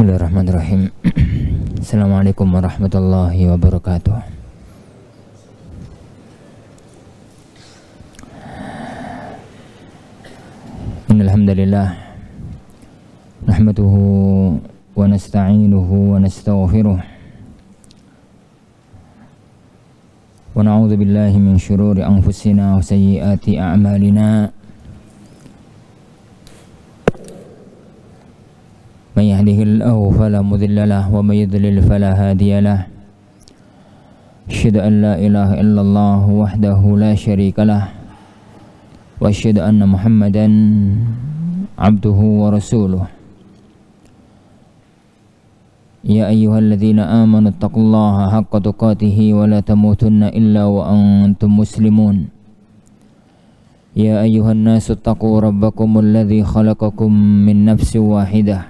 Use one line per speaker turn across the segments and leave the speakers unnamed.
Bismillahirrahmanirrahim Assalamualaikum warahmatullahi wabarakatuh Alhamdulillah Nahmatuhu wa nasta'inuhu wa nasta'ufiruh Wa na'udhu billahi min syururi anfusina wa sayyiati a'malina من يهده الله فلا مذل له ومن يذلل فلا هادي له أشهد أن لا إله إلا الله وحده لا شريك له وأشهد أن محمدا عبده ورسوله يا أيها الذين آمنوا اتقوا الله حق تقاته ولا تموتن إلا وأنتم مسلمون يا أيها الناس اتقوا ربكم الذي خلقكم من نفس واحده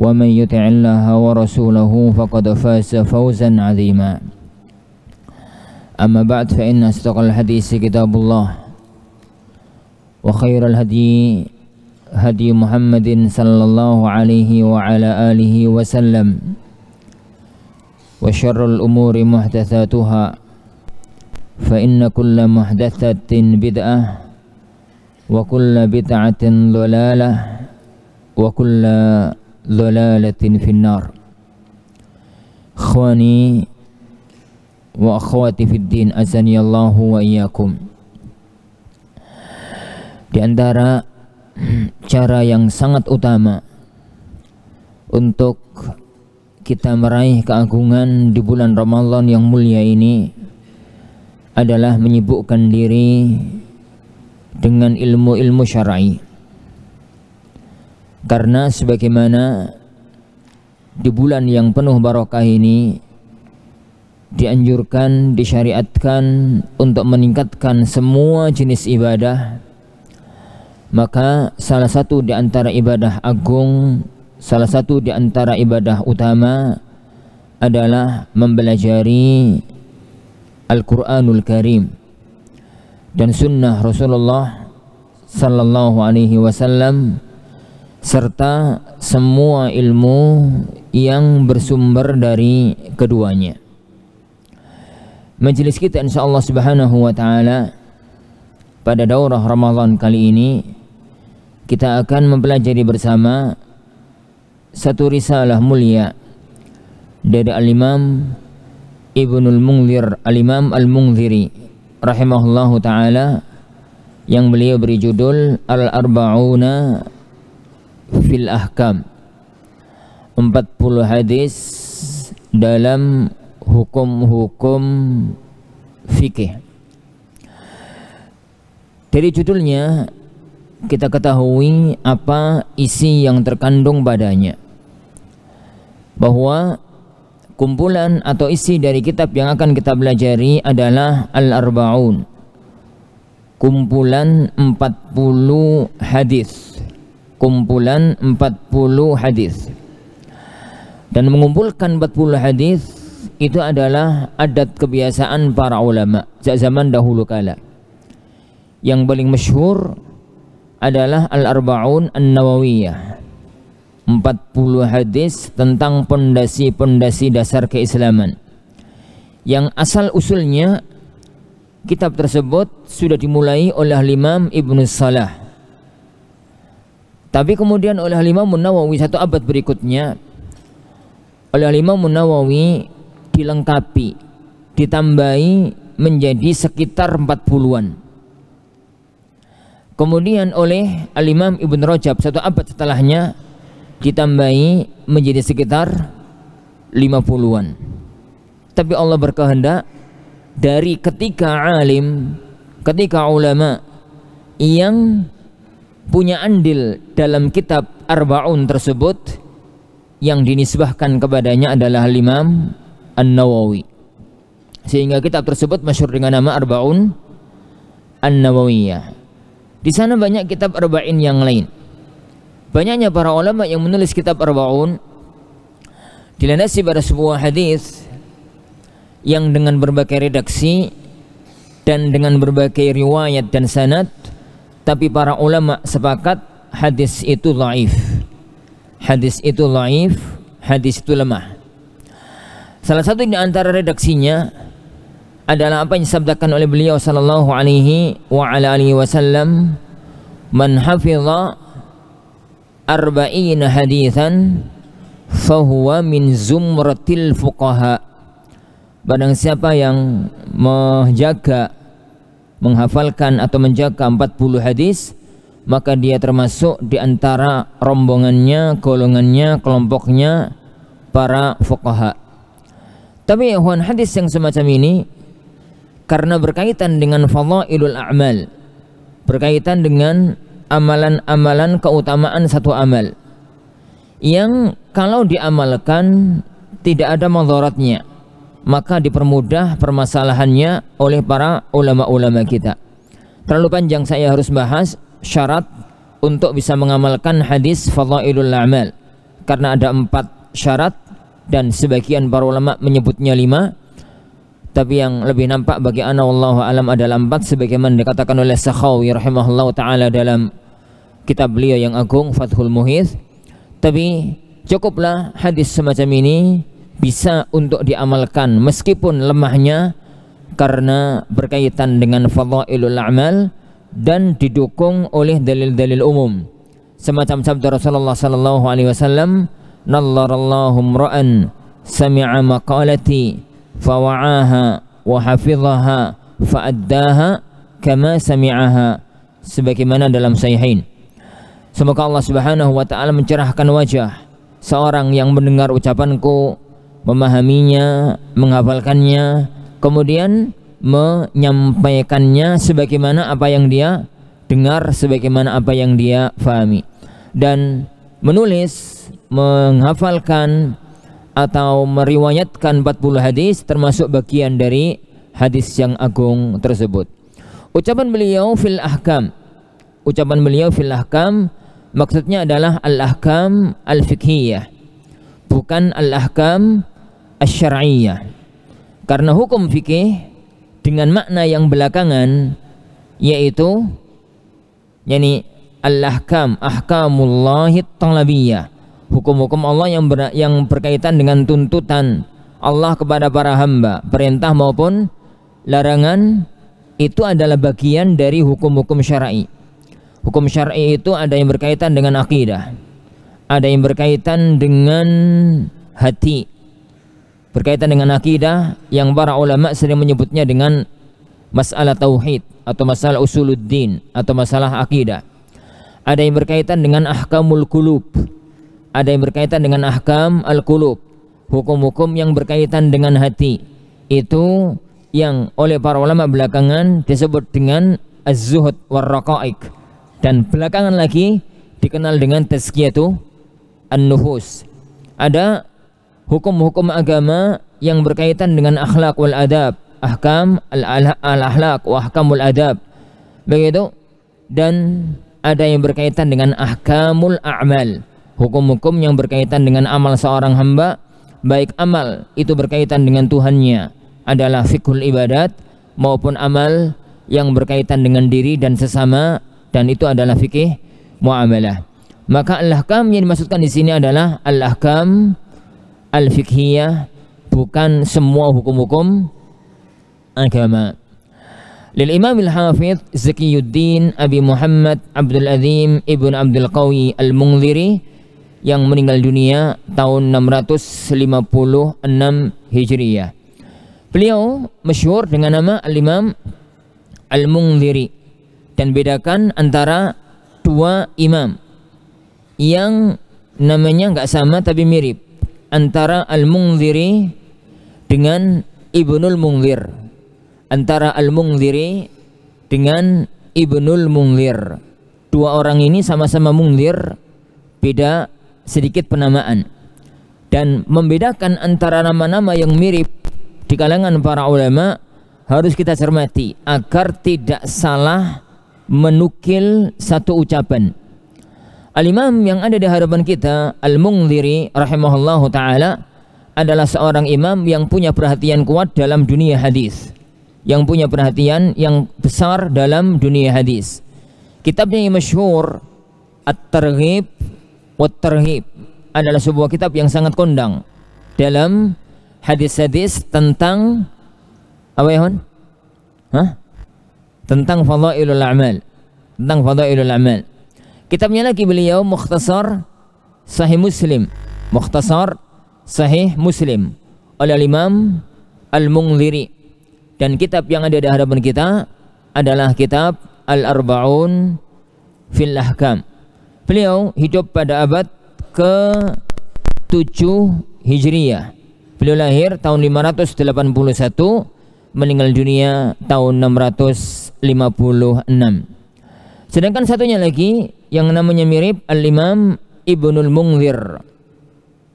ومن يطع الله ورسوله فقد فاز فوزا عظيما أما بعد فإن أصدق الحديث كتاب الله وخير الهدي هدي محمد صلى الله عليه وعلى آله وسلم وشر الأمور محدثاتها فإن كل محدثة بدعة وكل بدعة ضلالة وكل في النار إخواني وأخواتي في الدين وإياكم Di antara cara yang sangat utama untuk kita meraih keagungan di bulan Ramadhan yang mulia ini adalah menyibukkan diri dengan ilmu-ilmu syar'i. I karena sebagaimana di bulan yang penuh barokah ini dianjurkan, disyariatkan untuk meningkatkan semua jenis ibadah maka salah satu di antara ibadah agung salah satu di antara ibadah utama adalah mempelajari Al-Quranul Karim dan sunnah Rasulullah Sallallahu Alaihi Wasallam serta semua ilmu yang bersumber dari keduanya. Majelis kita insyaallah subhanahu wa taala pada daurah Ramadan kali ini kita akan mempelajari bersama satu risalah mulia dari al-Imam Ibnul Munzir, al-Imam Al-Munziri rahimahullahu taala yang beliau beri judul Al-Arba'una fil ahkam 40 hadis dalam hukum-hukum fikih dari judulnya kita ketahui apa isi yang terkandung padanya bahwa kumpulan atau isi dari kitab yang akan kita pelajari adalah Al-Arba'un kumpulan 40 hadis kumpulan 40 hadis. Dan mengumpulkan 40 hadis itu adalah adat kebiasaan para ulama sejak zaman dahulu kala. Yang paling masyhur adalah Al-Arba'un An-Nawawiyah. 40 hadis tentang pondasi-pondasi dasar keislaman. Yang asal usulnya kitab tersebut sudah dimulai oleh Imam Ibnu Salah tapi kemudian oleh Imam Munawawi satu abad berikutnya oleh Imam Munawawi dilengkapi, ditambahi menjadi sekitar empat puluhan. Kemudian oleh Al-Imam Ibn Rajab satu abad setelahnya ditambahi menjadi sekitar lima puluhan. Tapi Allah berkehendak dari ketika alim, ketika ulama yang punya andil dalam kitab Arbaun tersebut yang dinisbahkan kepadanya adalah Imam An-Nawawi. Sehingga kitab tersebut masyhur dengan nama Arbaun An-Nawawiyah. Di sana banyak kitab Arba'in yang lain. Banyaknya para ulama yang menulis kitab Arbaun dilandasi pada sebuah hadis yang dengan berbagai redaksi dan dengan berbagai riwayat dan sanad tapi para ulama sepakat hadis itu laif hadis itu laif hadis itu lemah salah satu di antara redaksinya adalah apa yang disabdakan oleh beliau sallallahu alaihi wa ala alihi wasallam man hafidha arba'ina hadithan fahuwa min zumratil fuqaha barang siapa yang menjaga menghafalkan atau menjaga 40 hadis maka dia termasuk di antara rombongannya, golongannya, kelompoknya para fuqaha. Tapi ikhwan hadis yang semacam ini karena berkaitan dengan fadhailul a'mal, berkaitan dengan amalan-amalan keutamaan satu amal yang kalau diamalkan tidak ada madaratnya maka dipermudah permasalahannya oleh para ulama-ulama kita. Terlalu panjang saya harus bahas syarat untuk bisa mengamalkan hadis fadha'ilul amal karena ada empat syarat dan sebagian para ulama menyebutnya lima tapi yang lebih nampak bagi anak wallahu alam adalah empat sebagaimana dikatakan oleh Sakhawi rahimahullah taala dalam kitab beliau yang agung Fathul Muhyidh. tapi cukuplah hadis semacam ini bisa untuk diamalkan meskipun lemahnya karena berkaitan dengan fadhailul amal dan didukung oleh dalil-dalil umum semacam sabda Rasulullah sallallahu alaihi wasallam nallarallahu ra'an sami'a maqalati fawa'aha wa hafidhaha fa'addaha kama sami'aha sebagaimana dalam sahihain semoga Allah Subhanahu wa taala mencerahkan wajah seorang yang mendengar ucapanku memahaminya, menghafalkannya, kemudian menyampaikannya sebagaimana apa yang dia dengar, sebagaimana apa yang dia fahami. Dan menulis, menghafalkan atau meriwayatkan 40 hadis termasuk bagian dari hadis yang agung tersebut. Ucapan beliau fil ahkam. Ucapan beliau fil ahkam maksudnya adalah al ahkam al fikhiyah. Bukan al ahkam asyariyah Karena hukum fikih dengan makna yang belakangan yaitu yakni al-ahkam ahkamullah talabiyah hukum-hukum Allah yang ber, yang berkaitan dengan tuntutan Allah kepada para hamba perintah maupun larangan itu adalah bagian dari hukum-hukum syar'i hukum syar'i itu ada yang berkaitan dengan akidah ada yang berkaitan dengan hati berkaitan dengan akidah yang para ulama sering menyebutnya dengan masalah tauhid atau masalah usuluddin atau masalah akidah. Ada yang berkaitan dengan ahkamul kulub, ada yang berkaitan dengan ahkam al-kulub, hukum-hukum yang berkaitan dengan hati. Itu yang oleh para ulama belakangan disebut dengan az-zuhud warraqaik dan belakangan lagi dikenal dengan tazkiyatu an-nuhus. Ada hukum-hukum agama yang berkaitan dengan akhlak wal adab, ahkam al-akhlak wa ahkamul adab. Begitu dan ada yang berkaitan dengan ahkamul a'mal, hukum-hukum yang berkaitan dengan amal seorang hamba, baik amal itu berkaitan dengan Tuhannya adalah fikul ibadat maupun amal yang berkaitan dengan diri dan sesama dan itu adalah fikih muamalah. Maka al-ahkam yang dimaksudkan di sini adalah al-ahkam al bukan semua hukum-hukum agama. Lil Imam Al-Hafidh Zakiyuddin Abi Muhammad Abdul Azim Ibn Abdul Qawi Al-Mungziri yang meninggal dunia tahun 656 Hijriah. Beliau masyhur dengan nama Al-Imam Al-Mungziri dan bedakan antara dua imam yang namanya nggak sama tapi mirip antara al-mungziri dengan ibnul mungzir antara al-mungziri dengan ibnul mungzir dua orang ini sama-sama mungzir beda sedikit penamaan dan membedakan antara nama-nama yang mirip di kalangan para ulama harus kita cermati agar tidak salah menukil satu ucapan Al-Imam yang ada di hadapan kita Al-Mungdhiri rahimahullahu taala adalah seorang imam yang punya perhatian kuat dalam dunia hadis. Yang punya perhatian yang besar dalam dunia hadis. Kitabnya yang masyhur At-Targhib Wat-Targhib adalah sebuah kitab yang sangat kondang dalam hadis-hadis tentang apa ya hon? Hah? Tentang fadailul a'mal. Tentang fadailul a'mal. Kitabnya lagi beliau Mukhtasar Sahih Muslim. Mukhtasar Sahih Muslim oleh Imam Al-Mungliri. Dan kitab yang ada di hadapan kita adalah kitab Al-Arba'un fil Ahkam. Beliau hidup pada abad ke-7 Hijriah. Beliau lahir tahun 581, meninggal dunia tahun 656. Sedangkan satunya lagi yang namanya mirip Al-Imam Ibnul Munzir.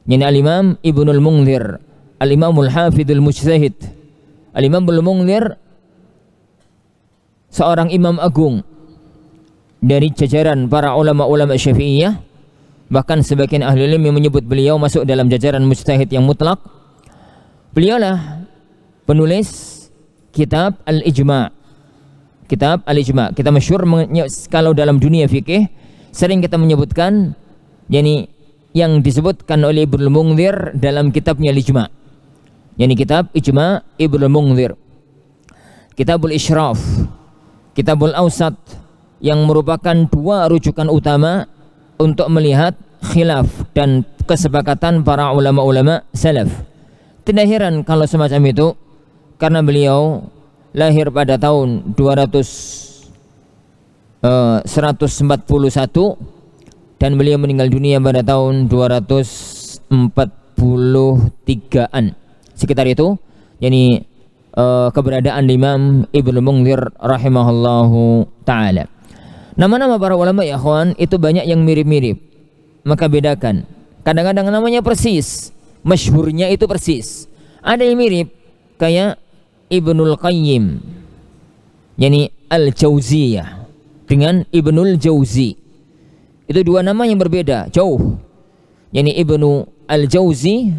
Ini Al-Imam Ibnul Munzir, Al-Imamul Hafidzul Mujtahid. al Ibnul Munzir seorang imam agung dari jajaran para ulama-ulama Syafi'iyah bahkan sebagian ahli ilmu menyebut beliau masuk dalam jajaran mujtahid yang mutlak beliaulah penulis kitab Al-Ijma' kitab Al-Ijma' kita masyhur kalau dalam dunia fikih sering kita menyebutkan yakni yang disebutkan oleh Ibnu Munzir dalam kitabnya Ijma. yakni kitab Ijma Ibnu Munzir. Kitabul Isyraf, Kitabul Ausat yang merupakan dua rujukan utama untuk melihat khilaf dan kesepakatan para ulama-ulama salaf. Tidak heran kalau semacam itu karena beliau lahir pada tahun 200 Eh, puluh 141 dan beliau meninggal dunia pada tahun 243-an sekitar itu yakni uh, keberadaan Imam Ibnu Munzir rahimahullahu taala. Nama-nama para ulama ya kawan itu banyak yang mirip-mirip. Maka bedakan. Kadang-kadang namanya persis, masyhurnya itu persis. Ada yang mirip kayak Ibnul Qayyim. Yani Al-Jauziyah dengan Ibnul Jauzi. Itu dua nama yang berbeda, jauh. Yani Ibnu Al-Jauzi,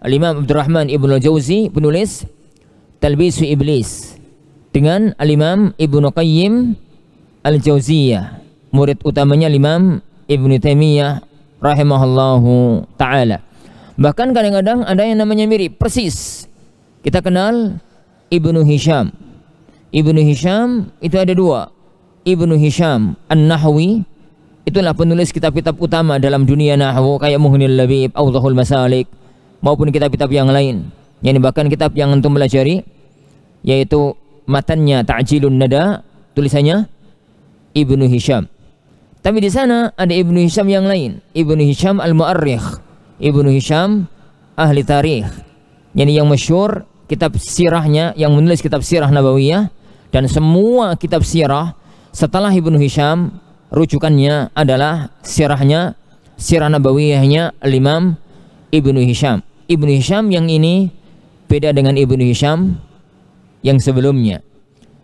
Al-Imam Abdurrahman Ibnu Al-Jauzi penulis Talbisu Iblis dengan Al-Imam Ibnu Qayyim Al-Jauziyah, murid utamanya Imam Ibnu Taimiyah taala. Bahkan kadang-kadang ada yang namanya mirip persis. Kita kenal Ibnu Hisham. Ibnu Hisham itu ada dua, Ibnu Hisham An-Nahwi itulah penulis kitab-kitab utama dalam dunia nahwu kayak Muhnil Labib, Awdahul Masalik maupun kitab-kitab yang lain. Yani bahkan kitab yang antum belajar, yaitu matannya Ta'jilun Nada tulisannya Ibnu Hisham. Tapi di sana ada Ibnu Hisham yang lain, Ibnu Hisham Al-Mu'arrikh, Ibnu Hisham ahli tarikh. Yani yang masyhur kitab sirahnya yang menulis kitab sirah Nabawiyah dan semua kitab sirah setelah Ibnu Hisham, rujukannya adalah sirahnya, sirah nabawiyahnya Imam Ibnu Hisham. Ibnu Hisham yang ini beda dengan Ibnu Hisham yang sebelumnya.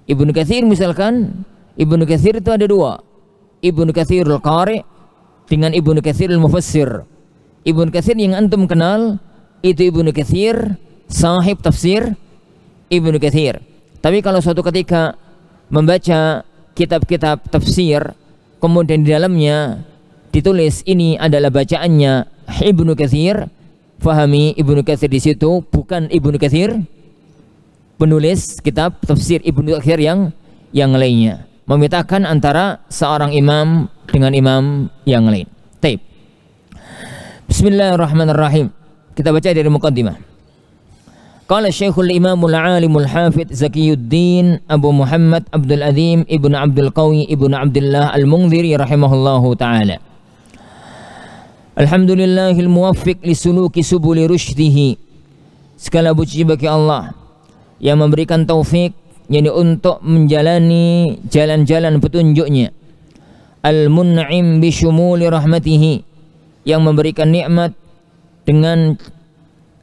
Ibnu Katsir misalkan, Ibnu Katsir itu ada dua. Ibnu Katsir al-Qari dengan Ibnu Katsir al-Mufassir. Ibnu Katsir yang antum kenal itu Ibnu Katsir sahib tafsir Ibnu Katsir. Tapi kalau suatu ketika membaca kitab-kitab tafsir kemudian di dalamnya ditulis ini adalah bacaannya Ibnu Katsir fahami Ibnu Katsir di situ bukan Ibnu Katsir penulis kitab tafsir Ibnu Katsir yang yang lainnya memetakan antara seorang imam dengan imam yang lain. Taib. Bismillahirrahmanirrahim. Kita baca dari mukaddimah. Qala Syekhul Imamul Alimul Hafid Zakiyuddin Abu Muhammad Abdul Azim Ibnu Abdul Qawi Ibnu Abdullah Al-Mungdiri rahimahullahu taala. Alhamdulillahil muwaffiq li suluki subuli rusydihi. Segala puji bagi Allah yang memberikan taufik yakni untuk menjalani jalan-jalan petunjuknya. Al-mun'im bi syumuli rahmatihi yang memberikan nikmat dengan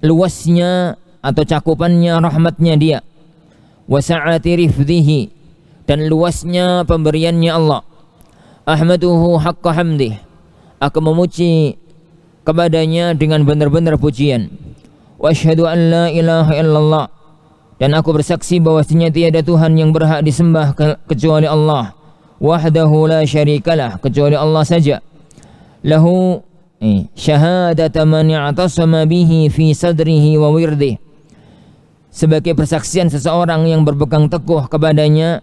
luasnya atau cakupannya rahmatnya dia wasa'ati rifdihi dan luasnya pemberiannya Allah ahmaduhu haqqa hamdih aku memuji kepadanya dengan benar-benar pujian wa asyhadu an la ilaha illallah dan aku bersaksi bahwasanya tiada Tuhan yang berhak disembah kecuali Allah wahdahu la syarikalah kecuali Allah saja lahu eh, syahadata man i'tasama bihi fi sadrihi wa wirdihi sebagai persaksian seseorang yang berpegang teguh kepadanya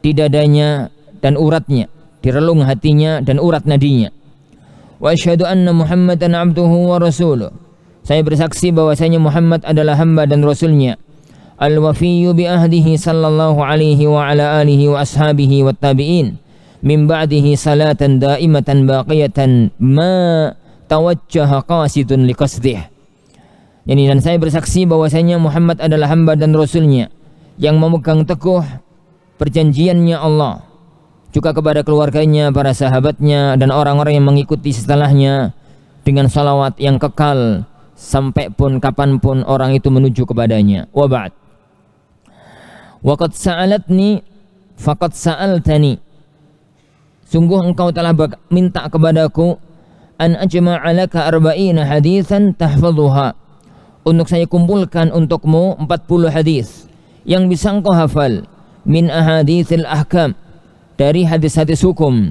di dadanya dan uratnya di relung hatinya dan urat nadinya wa asyhadu anna muhammadan abduhu wa rasuluh saya bersaksi bahwasanya Muhammad adalah hamba dan rasulnya al wafiyyu bi ahdihi sallallahu alaihi wa ala alihi wa ashabihi wa tabi'in min ba'dihi salatan daimatan baqiyatan ma tawajjaha qasidun liqasdihi ini dan saya bersaksi bahwasanya Muhammad adalah hamba dan rasulnya yang memegang teguh perjanjiannya Allah juga kepada keluarganya, para sahabatnya dan orang-orang yang mengikuti setelahnya dengan salawat yang kekal sampai pun kapanpun orang itu menuju kepadanya. Wabat. Wakat sa'alatni fakat sa'altani. Sungguh engkau telah minta kepadaku an ajma'alaka arba'ina hadisan tahfadhuha untuk saya kumpulkan untukmu 40 hadis yang bisa engkau hafal min ahadithil ahkam dari hadis-hadis hukum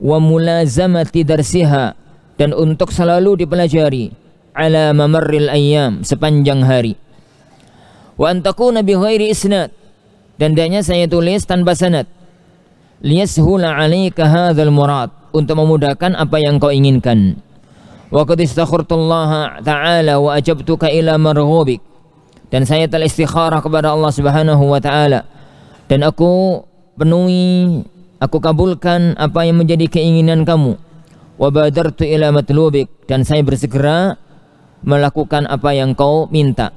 wa mulazamati darsiha dan untuk selalu dipelajari ala mamarril ayyam sepanjang hari wa antakuna Nabi ghairi isnad dan dianya saya tulis tanpa sanad liyashula alaika hadzal murad untuk memudahkan apa yang kau inginkan Wa qad istakhurtullaha ta'ala wa ajabtuka ila marghubik. Dan saya telah istikharah kepada Allah Subhanahu wa taala dan aku penuhi aku kabulkan apa yang menjadi keinginan kamu. Wa badartu ila matlubik dan saya bersegera melakukan apa yang kau minta.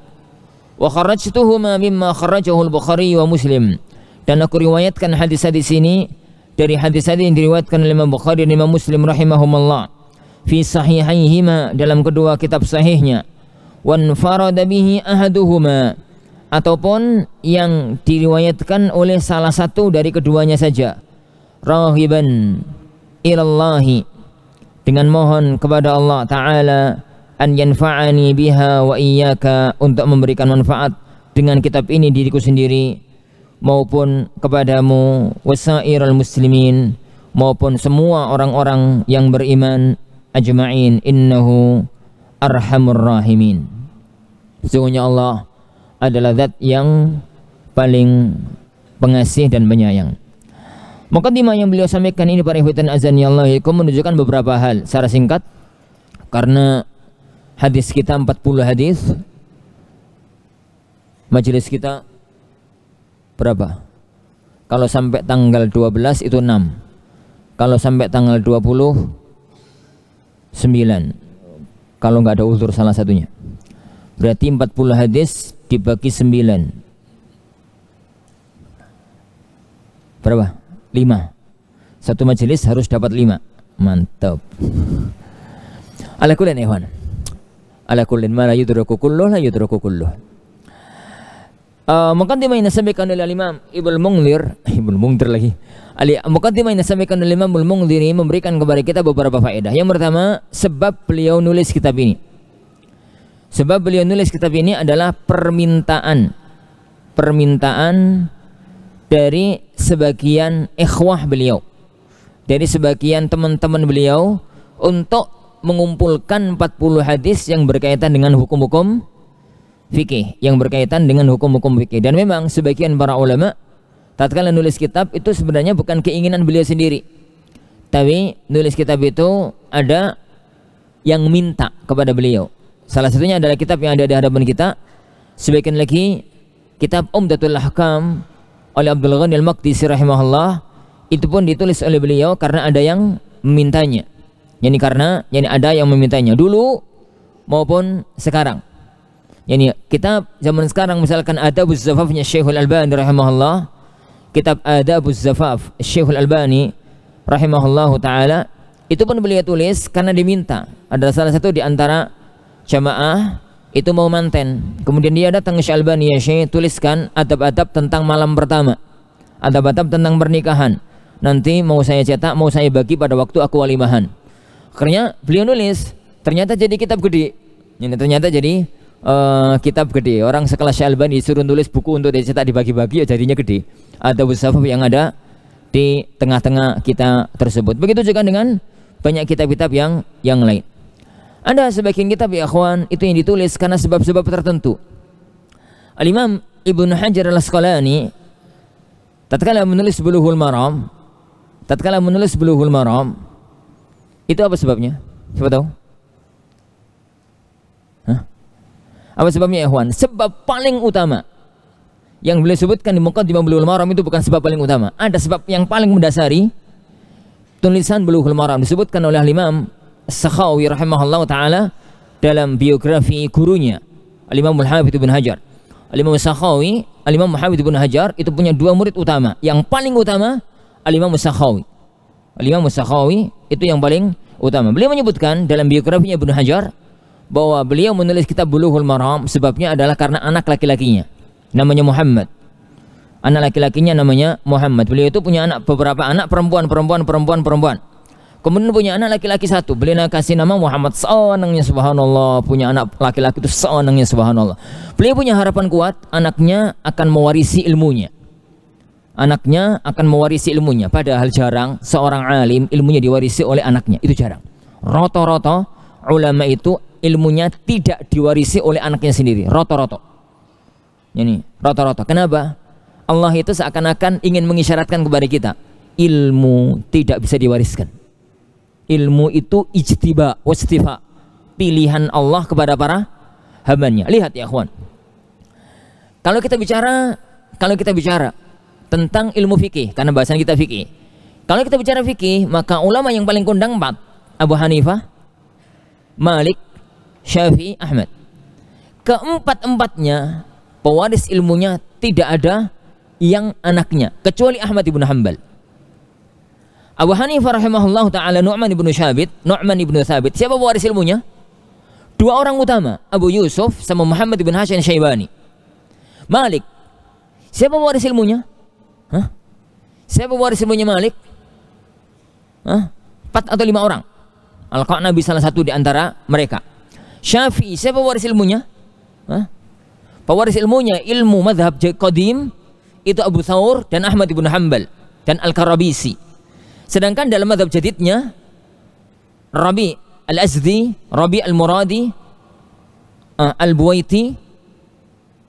Wa kharajtuhuma mimma kharajahu al-Bukhari wa Muslim. Dan aku riwayatkan hadis-hadis ini dari hadis-hadis yang diriwayatkan oleh Imam Bukhari dan Imam Muslim rahimahumallah fi sahihaihima dalam kedua kitab sahihnya wan farada bihi ahaduhuma ataupun yang diriwayatkan oleh salah satu dari keduanya saja rahiban ilallahi dengan mohon kepada Allah taala an yanfa'ani biha wa iyyaka untuk memberikan manfaat dengan kitab ini diriku sendiri maupun kepadamu wasairul muslimin maupun semua orang-orang yang beriman ajma'in innahu arhamur rahimin sesungguhnya Allah adalah zat yang paling pengasih dan penyayang maka timah yang beliau sampaikan ini para ikhwatan azan ya Allah menunjukkan beberapa hal secara singkat karena hadis kita 40 hadis majelis kita berapa kalau sampai tanggal 12 itu 6 kalau sampai tanggal 20 Sembilan, kalau nggak ada uzur salah satunya berarti 40 hadis dibagi sembilan, berapa? Lima, satu majelis harus dapat lima, mantap ala kulin ehwan ala kullin ma la yudraku kulluh la yudraku kulluh Uh, eh, mungkin di mana sampaikan oleh Imam Ibnu Munglir Ibnu Munglir lagi. Ali Mukaddimah ini sampaikan oleh Imam al diri memberikan kepada kita beberapa faedah. Yang pertama, sebab beliau nulis kitab ini. Sebab beliau nulis kitab ini adalah permintaan permintaan dari sebagian ikhwah beliau. Dari sebagian teman-teman beliau untuk mengumpulkan 40 hadis yang berkaitan dengan hukum-hukum fikih, yang berkaitan dengan hukum-hukum fikih. Dan memang sebagian para ulama tatkala nulis kitab itu sebenarnya bukan keinginan beliau sendiri tapi nulis kitab itu ada yang minta kepada beliau salah satunya adalah kitab yang ada di hadapan kita sebagian lagi kitab Umdatul Ahkam oleh Abdul Ghani Al-Maqdisi rahimahullah itu pun ditulis oleh beliau karena ada yang memintanya yakni karena yakni ada yang memintanya dulu maupun sekarang yakni kitab zaman sekarang misalkan Adabuz Zafafnya Syekhul Albani rahimahullah kitab Adabuz Zafaf Syekhul Albani rahimahullahu taala itu pun beliau tulis karena diminta ada salah satu di antara jamaah itu mau manten kemudian dia datang ke Albani ya Syekh tuliskan adab-adab tentang malam pertama adab-adab tentang pernikahan nanti mau saya cetak mau saya bagi pada waktu aku walimahan akhirnya beliau nulis ternyata jadi kitab gede ini ternyata jadi uh, kitab gede orang sekelas syalban suruh nulis buku untuk dicetak dibagi-bagi ya jadinya gede ada usaha yang ada di tengah-tengah kita tersebut begitu juga dengan banyak kitab-kitab yang yang lain ada sebagian kitab ya akhwan itu yang ditulis karena sebab-sebab tertentu Al-Imam Ibnu Hajar Al-Asqalani tatkala menulis buluhul Maram tatkala menulis buluhul Maram itu apa sebabnya? Siapa tahu? Apa sebabnya ya ikhwan? Sebab paling utama yang boleh sebutkan di Muqaddimah Bulughul Maram itu bukan sebab paling utama. Ada sebab yang paling mendasari tulisan Bulughul Maram disebutkan oleh Imam Sakhawi rahimahullah taala dalam biografi gurunya Imam Al-Hafidz bin Hajar. imam Sakhawi, Al-Imam Muhammad bin Hajar itu punya dua murid utama. Yang paling utama Al-Imam Sakhawi. Al-Imam Sakhawi itu yang paling utama. Beliau menyebutkan dalam biografinya Ibnu Hajar bahwa beliau menulis kitab buluhul Maram sebabnya adalah karena anak laki-lakinya namanya Muhammad. Anak laki-lakinya namanya Muhammad. Beliau itu punya anak beberapa anak perempuan, perempuan, perempuan, perempuan. Kemudian punya anak laki-laki satu. Beliau kasih nama Muhammad seonangnya subhanallah. Punya anak laki-laki itu seonangnya subhanallah. Beliau punya harapan kuat anaknya akan mewarisi ilmunya. Anaknya akan mewarisi ilmunya. Padahal jarang seorang alim ilmunya diwarisi oleh anaknya. Itu jarang. Roto-roto ulama itu ilmunya tidak diwarisi oleh anaknya sendiri roto-roto ini roto-roto kenapa Allah itu seakan-akan ingin mengisyaratkan kepada kita ilmu tidak bisa diwariskan ilmu itu ijtiba wastifa pilihan Allah kepada para hambanya lihat ya kawan kalau kita bicara kalau kita bicara tentang ilmu fikih karena bahasan kita fikih kalau kita bicara fikih maka ulama yang paling kondang empat Abu Hanifah Malik Syafi'i, Ahmad. Keempat-empatnya pewaris ilmunya tidak ada yang anaknya kecuali Ahmad ibnu Hanbal. Abu Hanifah rahimahullah taala Nu'man ibnu Syabit, Nu'man ibnu Thabit. Siapa pewaris ilmunya? Dua orang utama, Abu Yusuf sama Muhammad ibn Hasan Syaibani. Malik. Siapa pewaris ilmunya? Hah? Siapa pewaris ilmunya Malik? Hah? Empat atau lima orang. Al-Qa'nabi salah satu di antara mereka. Syafi'i siapa pewaris ilmunya? Hah? Pewaris ilmunya ilmu madhab qadim itu Abu Thawr dan Ahmad ibn Hanbal dan Al-Karabisi. Sedangkan dalam madhab jadidnya Rabi Al-Azdi, Rabi Al-Muradi, ah, Al-Buwaiti,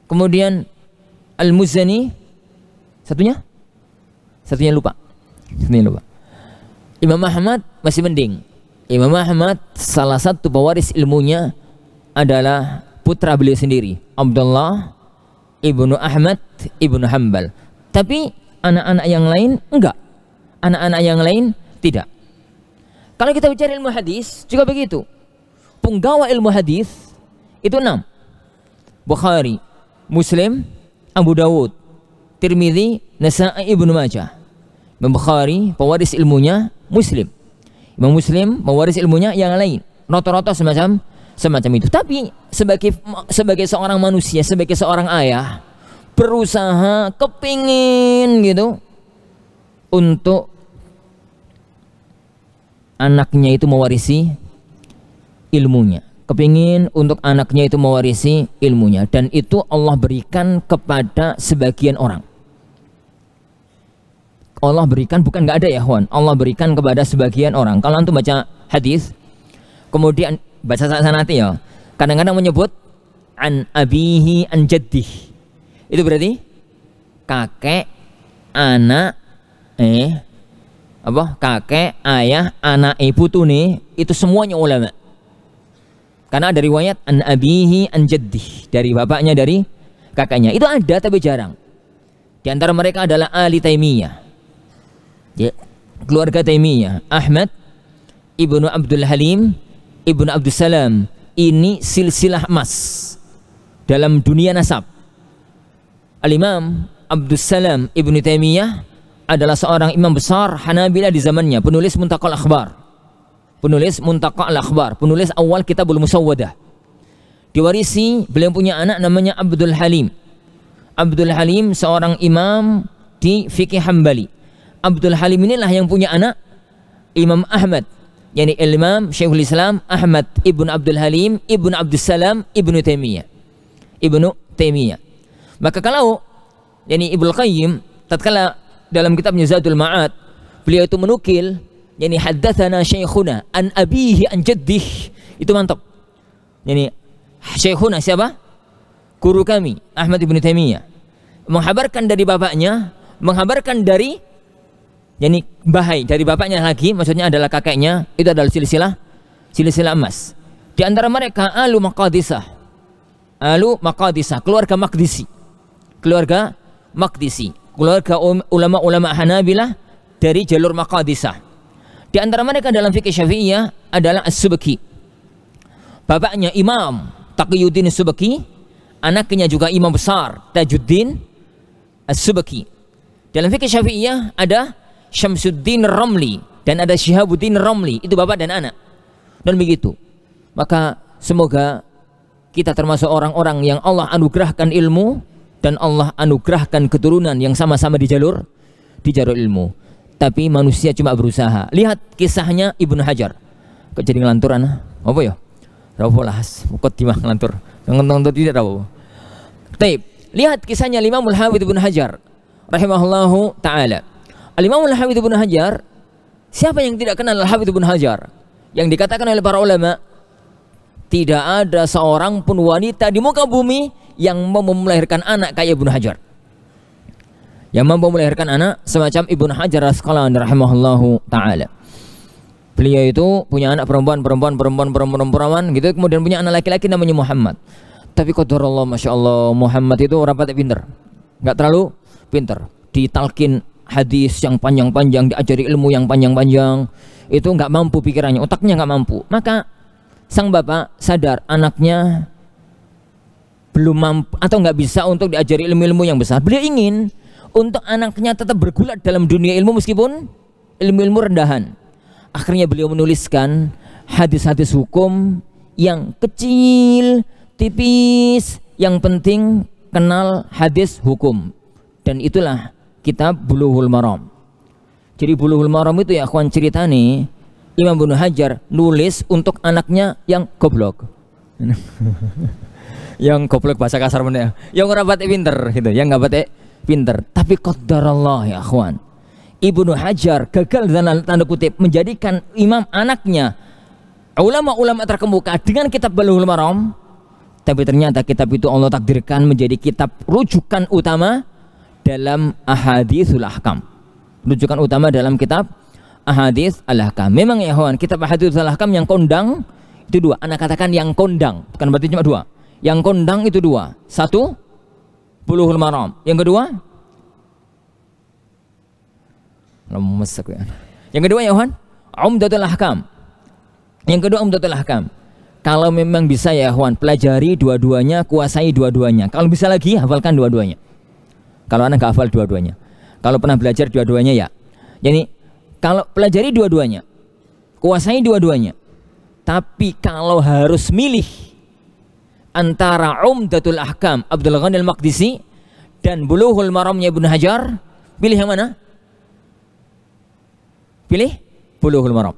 kemudian Al-Muzani, satunya? Satunya lupa. Satunya lupa. Imam Ahmad masih mending. Imam Ahmad salah satu pewaris ilmunya adalah putra beliau sendiri, Abdullah ibnu Ahmad ibnu Hambal. Tapi anak-anak yang lain enggak. Anak-anak yang lain tidak. Kalau kita bicara ilmu hadis juga begitu. Penggawa ilmu hadis itu enam. Bukhari, Muslim, Abu Dawud, Tirmidzi, Nasa'i, Ibnu Majah. Imam Bukhari pewaris ilmunya Muslim. Imam Muslim pewaris ilmunya yang lain. Rata-rata semacam semacam itu. Tapi sebagai sebagai seorang manusia, sebagai seorang ayah, berusaha kepingin gitu untuk anaknya itu mewarisi ilmunya. Kepingin untuk anaknya itu mewarisi ilmunya dan itu Allah berikan kepada sebagian orang. Allah berikan bukan nggak ada ya Hon. Allah berikan kepada sebagian orang. Kalau antum baca hadis, kemudian baca nanti ya. Kadang-kadang menyebut an abihi an jaddih. Itu berarti kakek, anak, eh apa? Kakek, ayah, anak, ibu tuh nih itu semuanya ulama. Karena ada riwayat an abihi an jaddih dari bapaknya dari kakaknya. Itu ada tapi jarang. Di antara mereka adalah ahli Taimiyah. Ya, keluarga Taimiyah, Ahmad ibnu Abdul Halim Ibnu Abdus Salam ini silsilah emas dalam dunia nasab. Al-Imam Abdus Salam Ibnu Taimiyah adalah seorang imam besar Hanabila di zamannya, penulis Muntakal Akhbar. Penulis Muntakal Akhbar, penulis awal Kitabul Musawwadah. Diwarisi beliau punya anak namanya Abdul Halim. Abdul Halim seorang imam di fikih Hambali. Abdul Halim inilah yang punya anak Imam Ahmad yakni Imam Syekhul Islam Ahmad Ibn Abdul Halim Ibn Abdul Salam ibnu Taimiyah Ibnu Taimiyah maka kalau yakni Ibnu Qayyim tatkala dalam kitabnya Zadul Ma'ad beliau itu menukil yakni haddatsana syekhuna an abihi an jaddih itu mantap yakni syekhuna siapa guru kami Ahmad ibnu Taimiyah menghabarkan dari bapaknya menghabarkan dari yakni bahai dari bapaknya lagi maksudnya adalah kakeknya itu adalah silsilah silsilah emas di antara mereka alu maqadisah alu maqadisah keluarga Maqdisi keluarga Maqdisi keluarga um, ulama-ulama Hanabilah dari jalur Maqadisah di antara mereka dalam fikih Syafi'iyah adalah As-Subki bapaknya Imam Taqiyuddin Subki anaknya juga imam besar Tajuddin As-Subki dalam fikih Syafi'iyah ada Syamsuddin Romli dan ada Syihabuddin Romli itu bapak dan anak dan begitu maka semoga kita termasuk orang-orang yang Allah anugerahkan ilmu dan Allah anugerahkan keturunan yang sama-sama di jalur di jalur ilmu tapi manusia cuma berusaha lihat kisahnya Ibnu Hajar kok jadi ngelanturan ah? apa ya rawo lahas mukot timah ngelantur ngelantur tidak rawo Taib. lihat kisahnya lima Hawid Ibnu Hajar rahimahullahu taala al imamul hafidh Ibn Hajar Siapa yang tidak kenal Al-Hafidh Ibn Hajar? Yang dikatakan oleh para ulama Tidak ada seorang pun wanita di muka bumi Yang mampu melahirkan anak kayak Ibn Hajar Yang mampu melahirkan anak Semacam Ibn Hajar Rasulullah Rahimahullahu Ta'ala Beliau itu punya anak perempuan Perempuan, perempuan, perempuan, perempuan perempuan gitu Kemudian punya anak laki-laki namanya Muhammad Tapi kotor Allah Masya Allah Muhammad itu rapatnya pinter Gak terlalu pinter Ditalkin hadis yang panjang-panjang, diajari ilmu yang panjang-panjang, itu nggak mampu pikirannya, otaknya nggak mampu. Maka sang bapak sadar anaknya belum mampu atau nggak bisa untuk diajari ilmu-ilmu yang besar. Beliau ingin untuk anaknya tetap bergulat dalam dunia ilmu meskipun ilmu-ilmu rendahan. Akhirnya beliau menuliskan hadis-hadis hukum yang kecil, tipis, yang penting kenal hadis hukum. Dan itulah kitab Buluhul Maram. Jadi Buluhul Maram itu ya akhwan cerita nih Imam Ibnu Hajar nulis untuk anaknya yang goblok. yang goblok bahasa kasar mana ya. Yang ora batik pinter gitu, yang nggak batik pinter. Tapi qadarullah ya akhwan. Ibnu Hajar gagal dalam tanda kutip menjadikan imam anaknya ulama-ulama terkemuka dengan kitab Bulughul Maram tapi ternyata kitab itu Allah takdirkan menjadi kitab rujukan utama dalam ahadithul ahkam rujukan utama dalam kitab ahadith al-ahkam memang ya hwan kitab ahadith al-ahkam yang kondang itu dua anak katakan yang kondang bukan berarti cuma dua yang kondang itu dua satu buluhul maram yang kedua lemes ya yang kedua ya hwan umdatul ahkam yang kedua umdatul ahkam kalau memang bisa ya hwan pelajari dua-duanya kuasai dua-duanya kalau bisa lagi hafalkan dua-duanya kalau anak gak hafal dua-duanya. Kalau pernah belajar dua-duanya ya. Jadi kalau pelajari dua-duanya, kuasai dua-duanya. Tapi kalau harus milih antara Umdatul Ahkam Abdul Ghani Al-Maqdisi dan Buluhul Maramnya Ibnu Hajar, pilih yang mana? Pilih Buluhul Maram.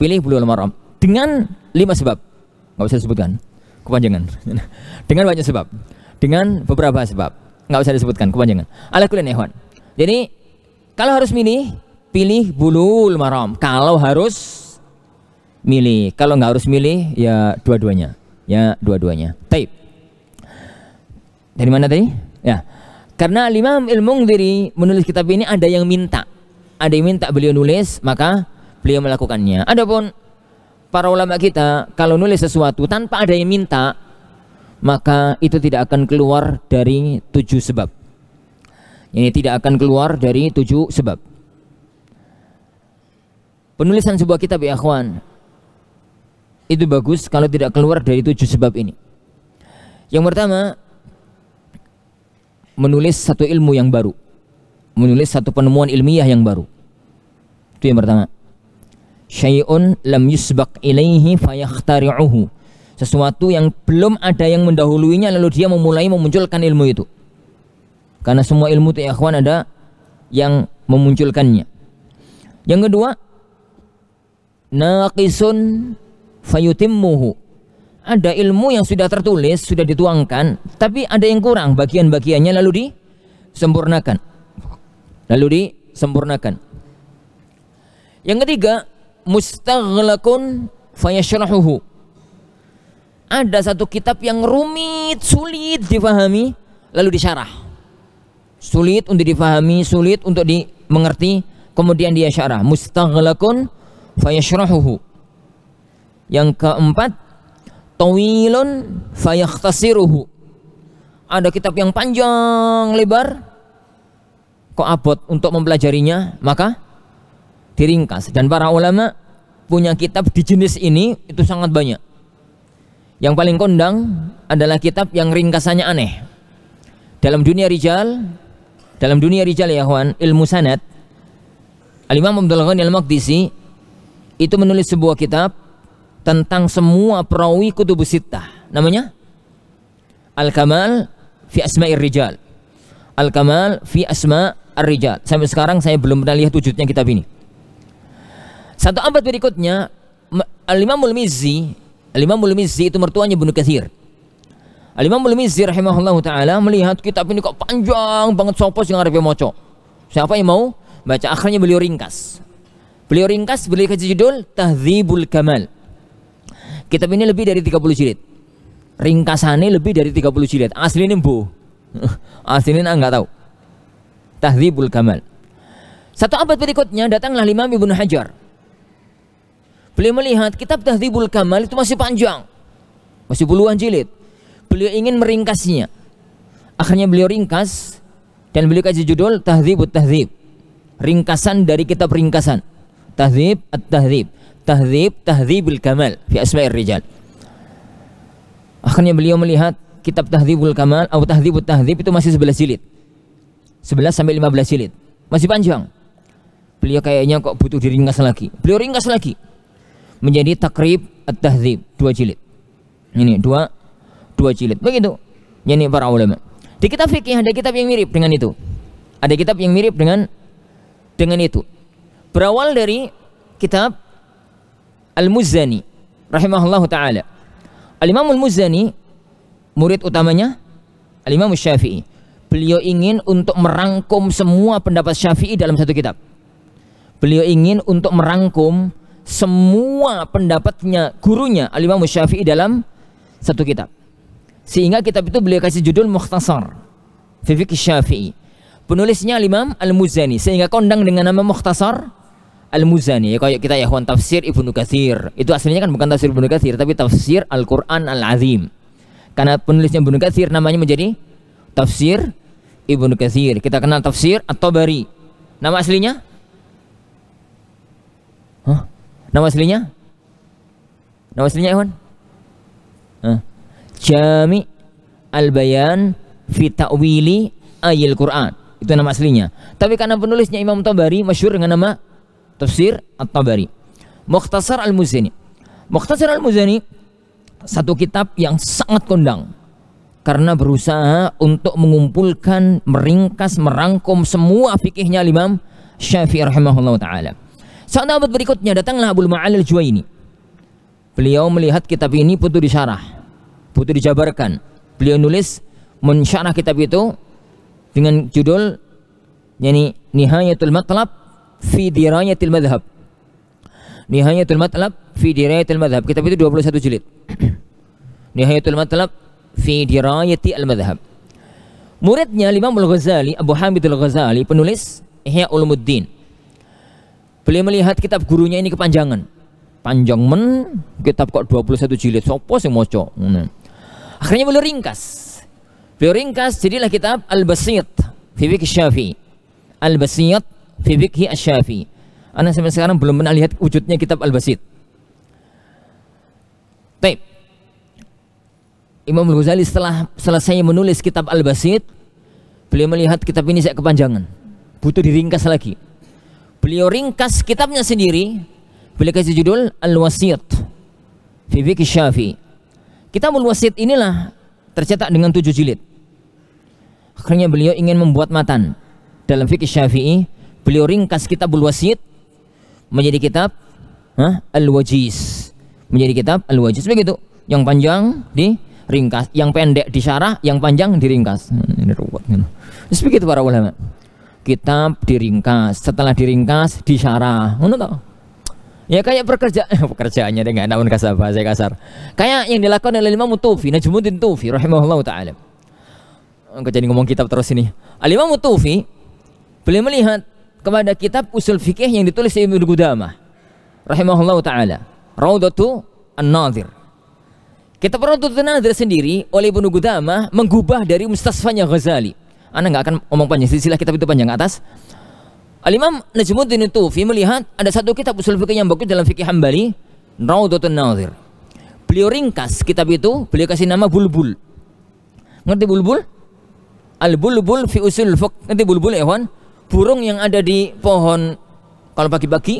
Pilih Buluhul Maram dengan lima sebab. nggak usah disebutkan. Kepanjangan. dengan banyak sebab. Dengan beberapa sebab nggak usah disebutkan kepanjangan. Ala kulin Jadi kalau harus milih, pilih bulul maram. Kalau harus milih, kalau nggak harus milih ya dua-duanya. Ya dua-duanya. Taib. Dari mana tadi? Ya. Karena Imam ilmung diri menulis kitab ini ada yang minta. Ada yang minta beliau nulis, maka beliau melakukannya. Adapun para ulama kita kalau nulis sesuatu tanpa ada yang minta, maka itu tidak akan keluar dari tujuh sebab. Ini tidak akan keluar dari tujuh sebab. Penulisan sebuah kitab ya akhwan itu bagus kalau tidak keluar dari tujuh sebab ini. Yang pertama, menulis satu ilmu yang baru. Menulis satu penemuan ilmiah yang baru. Itu yang pertama. Syai'un lam yusbaq ilaihi fayakhtari'uhu sesuatu yang belum ada yang mendahuluinya lalu dia memulai memunculkan ilmu itu karena semua ilmu itu ikhwan ya ada yang memunculkannya yang kedua naqisun fayutimmuhu ada ilmu yang sudah tertulis sudah dituangkan tapi ada yang kurang bagian-bagiannya lalu disempurnakan lalu disempurnakan yang ketiga mustaghlaqun fayashrahuhu ada satu kitab yang rumit, sulit difahami, lalu disyarah. Sulit untuk difahami, sulit untuk dimengerti, kemudian dia syarah. Mustaghlakun fayashrahuhu. Yang keempat, tawilun fayakhtasiruhu. Ada kitab yang panjang lebar, kok abot untuk mempelajarinya, maka diringkas. Dan para ulama punya kitab di jenis ini itu sangat banyak. Yang paling kondang adalah kitab yang ringkasannya aneh. Dalam dunia rijal, dalam dunia rijal ya kawan, ilmu sanad Al-Imam Abdul Ghani Al-Maqdisi itu menulis sebuah kitab tentang semua perawi kutubu sittah. Namanya Al-Kamal fi Asma'ir Rijal. Al-Kamal fi Asma' Ar-Rijal. Sampai sekarang saya belum pernah lihat wujudnya kitab ini. Satu abad berikutnya Al-Imamul Mizzi Al-Imam al itu mertuanya Ibnu Katsir. Al-Imam Al-Mizzi rahimahullahu taala melihat kitab ini kok panjang banget sopos yang arepe moco. Siapa yang mau baca akhirnya beliau ringkas. Beliau ringkas beliau kasih judul Tahdzibul Kamal. Kitab ini lebih dari 30 jilid. Ringkasannya lebih dari 30 jilid. Aslinya bu. Aslinya enggak tahu. Tahdzibul Kamal. Satu abad berikutnya datanglah Imam Ibnu Hajar Beliau melihat kitab Tahdhibul Kamal itu masih panjang. Masih puluhan jilid. Beliau ingin meringkasnya. Akhirnya beliau ringkas dan beliau kasih judul Tahdhibut Tahdhib. Ringkasan dari kitab ringkasan. Tahdhib at-Tahdhib. Tahdhib Tahdhibul Kamal fi Asma'ir Rijal. Akhirnya beliau melihat kitab Tahdhibul Kamal atau Tahdhibut Tahdhib itu masih 11 jilid. 11 sampai 15 jilid. Masih panjang. Beliau kayaknya kok butuh diringkas lagi. Beliau ringkas lagi menjadi takrib at-tahdzib dua jilid. Ini dua dua jilid. Begitu. jadi para ulama. Di kitab fikih ada kitab yang mirip dengan itu. Ada kitab yang mirip dengan dengan itu. Berawal dari kitab Al-Muzani rahimahullah taala. Al-Imam Al-Muzani murid utamanya Al-Imam Syafi'i. Beliau ingin untuk merangkum semua pendapat Syafi'i dalam satu kitab. Beliau ingin untuk merangkum semua pendapatnya gurunya Al-Imam Syafi'i dalam satu kitab. Sehingga kitab itu beliau kasih judul Mukhtasar fi Fiqh Syafi'i. Penulisnya al Al-Muzani sehingga kondang dengan nama Mukhtasar Al-Muzani. Ya kayak kita Yahwan tafsir Ibnu Katsir. Itu aslinya kan bukan tafsir Ibnu Katsir tapi tafsir Al-Qur'an Al-Azim. Karena penulisnya Ibnu Katsir namanya menjadi tafsir Ibnu Katsir. Kita kenal tafsir At-Tabari. Nama aslinya Nama aslinya? Nama aslinya Iwan? Huh. Jami Al-Bayan fi Ta'wili Ayil Quran. Itu nama aslinya. Tapi karena penulisnya Imam Tabari masyhur dengan nama Tafsir At-Tabari. Mukhtasar Al-Muzani. Mukhtasar Al-Muzani satu kitab yang sangat kondang karena berusaha untuk mengumpulkan, meringkas, merangkum semua fikihnya Imam Syafi'i rahimahullah taala abad berikutnya datanglah Abu Ma'al al-Juwaini. Beliau melihat kitab ini butuh disyarah, butuh dijabarkan. Beliau nulis mensyarah kitab itu dengan judul yakni Nihayatul Matlab fi Dirayatil Madhab. Nihayatul Matlab fi Dirayatil Madhab. Kitab itu 21 jilid. Nihayatul Matlab fi Dirayati madhab Muridnya Imam Al-Ghazali, Abu Hamid Al-Ghazali, penulis Ihya Ulumuddin Beliau melihat kitab gurunya ini kepanjangan. Panjang men, kitab kok 21 jilid. Sopo sing moco. Akhirnya beliau ringkas. Beliau ringkas jadilah kitab Al-Basit fi fiqh Syafi'i. Al-Basit fi fiqh Syafi'i. Anak sampai sekarang belum pernah lihat wujudnya kitab Al-Basit. Taib. Imam Al-Ghazali setelah selesai menulis kitab Al-Basit, beliau melihat kitab ini saya kepanjangan. Butuh diringkas lagi Beliau ringkas kitabnya sendiri. Beliau kasih judul Al-Wasit fi Fiqh kitab al Wasit inilah tercetak dengan tujuh jilid. Akhirnya beliau ingin membuat matan dalam fikih Syafi'i. Beliau ringkas kitab al Wasit menjadi kitab huh, Al-Wajiz. Menjadi kitab Al-Wajiz begitu. Yang panjang di ringkas, yang pendek disyarah, yang panjang diringkas. Ini ruwet. Gitu. Begitu para ulama kitab diringkas, setelah diringkas disyarah. Ngono toh? Ya kayak pekerja pekerjaannya dengan namun kasar bahasa kasar. Kayak yang dilakukan oleh Imam Tufi, Najmuddin Tufi rahimahullah taala. Enggak jadi ngomong kitab terus ini. Al Imam Tufi beliau melihat kepada kitab usul fikih yang ditulis Ibnu Qudamah rahimahullah taala. Raudatu An-Nadhir. Kitab Raudhatu An-Nadhir sendiri oleh Ibnu Gudamah menggubah dari mustasfanya Ghazali. Anda nggak akan omong panjang silsilah kitab itu panjang atas. Al-Imam Najmuddin fi melihat ada satu kitab usul fikih yang bagus dalam fikih Hambali, Raudhatun Nazir. Beliau ringkas kitab itu, beliau kasih nama Bulbul. Ngerti Bulbul? Al-Bulbul fi usul fiqh. Ngerti Bulbul, Wan? Burung yang ada di pohon kalau pagi-pagi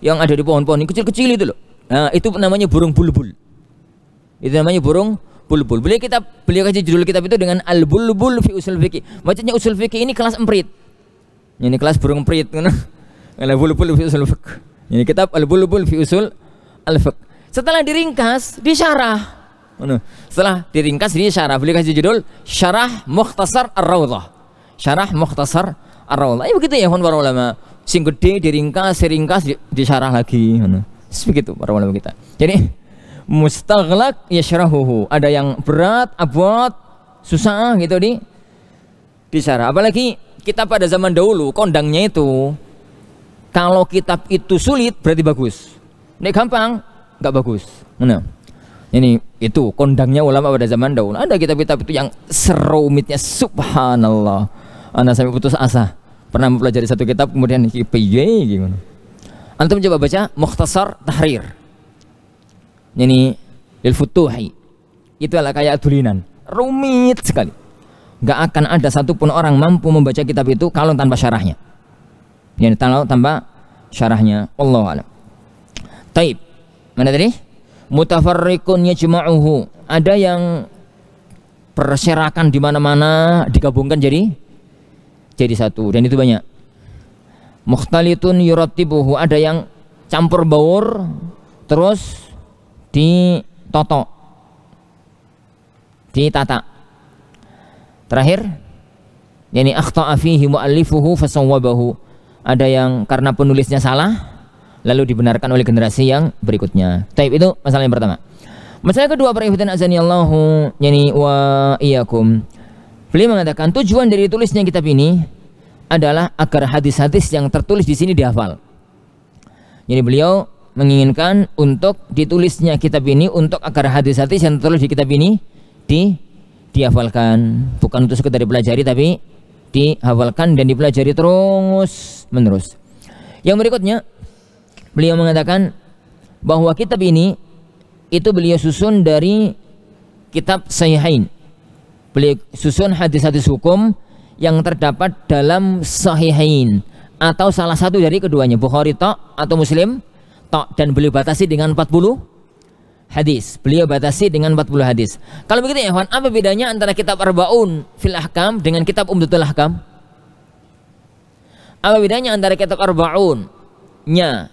yang ada di pohon-pohon kecil-kecil itu loh. Nah, itu namanya burung bulbul. Itu namanya burung bulbul. Beliau kita beliau kasih judul kitab itu dengan al bulbul fi usul fikih. Macamnya usul fikih ini kelas emprit. Ini kelas burung emprit al bulbul fi usul fikih. Ini kitab al bulbul fi usul al fikih. Setelah diringkas, disyarah. Setelah diringkas disyarah, beliau kasih judul Syarah Mukhtasar Ar-Raudhah. Syarah Mukhtasar Ar-Raudhah. Ya begitu ya, para ulama. Sing gede diringkas, diringkas disyarah lagi. itu para ulama kita. Jadi ya yashrahuhu ada yang berat abot susah gitu di disara apalagi kita pada zaman dahulu kondangnya itu kalau kitab itu sulit berarti bagus ini gampang nggak bagus nah ini itu kondangnya ulama pada zaman dahulu ada kitab-kitab itu yang serumitnya subhanallah anda sampai putus asa pernah mempelajari satu kitab kemudian piye gimana antum coba baca Mukhtasar Tahrir ini lil futuhi itu adalah kayak tulinan rumit sekali Gak akan ada satupun orang mampu membaca kitab itu kalau tanpa syarahnya yang kalau tanpa syarahnya Allah alam taib mana tadi mutafarrikun yajma'uhu ada yang perserakan di mana-mana digabungkan jadi jadi satu dan itu banyak mukhtalitun yuratibuhu ada yang campur baur terus di ditata terakhir yakni akhta'a fihi muallifuhu fasawwabahu ada yang karena penulisnya salah lalu dibenarkan oleh generasi yang berikutnya. Taib itu masalah yang pertama. Masalah kedua para ikhwan azani ya Allahu yani wa iyakum Beliau mengatakan tujuan dari tulisnya kitab ini adalah agar hadis-hadis yang tertulis di sini dihafal. Jadi beliau menginginkan untuk ditulisnya kitab ini untuk agar hadis-hadis yang tertulis di kitab ini di dihafalkan bukan untuk sekedar dipelajari tapi dihafalkan dan dipelajari terus menerus yang berikutnya beliau mengatakan bahwa kitab ini itu beliau susun dari kitab sahihain beliau susun hadis-hadis hukum yang terdapat dalam sahihain atau salah satu dari keduanya Bukhari atau Muslim dan beliau batasi dengan 40 hadis. Beliau batasi dengan 40 hadis. Kalau begitu ya, Ikhwan, apa bedanya antara kitab Arbaun fil Ahkam dengan kitab Umdatul Ahkam? Apa bedanya antara kitab Arbaunnya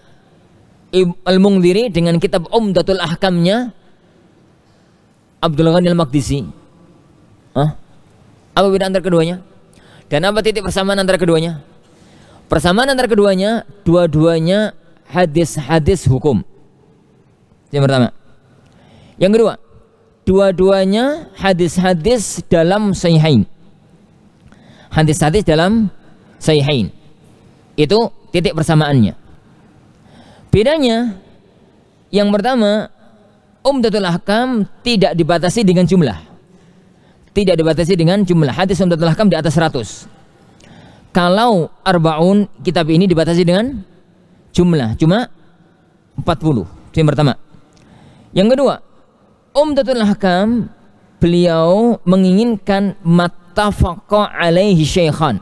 Al-Mungdiri dengan kitab Umdatul Ahkamnya Abdul Ghani Al-Maqdisi? Hah? Apa beda antara keduanya? Dan apa titik persamaan antara keduanya? Persamaan antara keduanya, dua-duanya hadis-hadis hukum. Yang pertama. Yang kedua, dua-duanya hadis-hadis dalam sahihain. Hadis-hadis dalam sahihain. Itu titik persamaannya. Bedanya yang pertama Umdatul Ahkam tidak dibatasi dengan jumlah. Tidak dibatasi dengan jumlah. Hadis Umdatul Ahkam di atas 100. Kalau Arbaun kitab ini dibatasi dengan jumlah cuma 40 itu yang pertama yang kedua Umdatul Hakam beliau menginginkan matafaqa alaihi syaikhan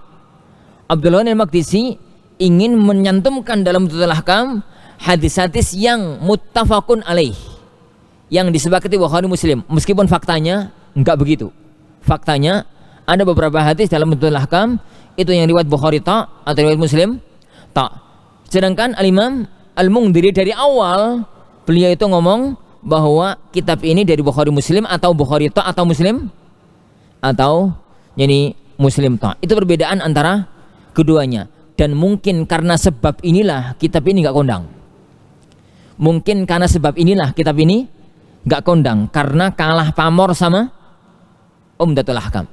Abdullah bin Maqdisi ingin menyantumkan dalam Umdatul Hakam hadis-hadis yang muttafaqun alaih yang disepakati Bukhari Muslim meskipun faktanya enggak begitu faktanya ada beberapa hadis dalam Umdatul Hakam itu yang riwayat Bukhari tak atau riwayat Muslim tak Sedangkan Al-Imam Al-Mungdiri dari awal beliau itu ngomong bahwa kitab ini dari Bukhari Muslim atau Bukhari Ta atau Muslim atau jadi Muslim Ta. Itu perbedaan antara keduanya dan mungkin karena sebab inilah kitab ini nggak kondang. Mungkin karena sebab inilah kitab ini nggak kondang karena kalah pamor sama Umdatul Ahkam.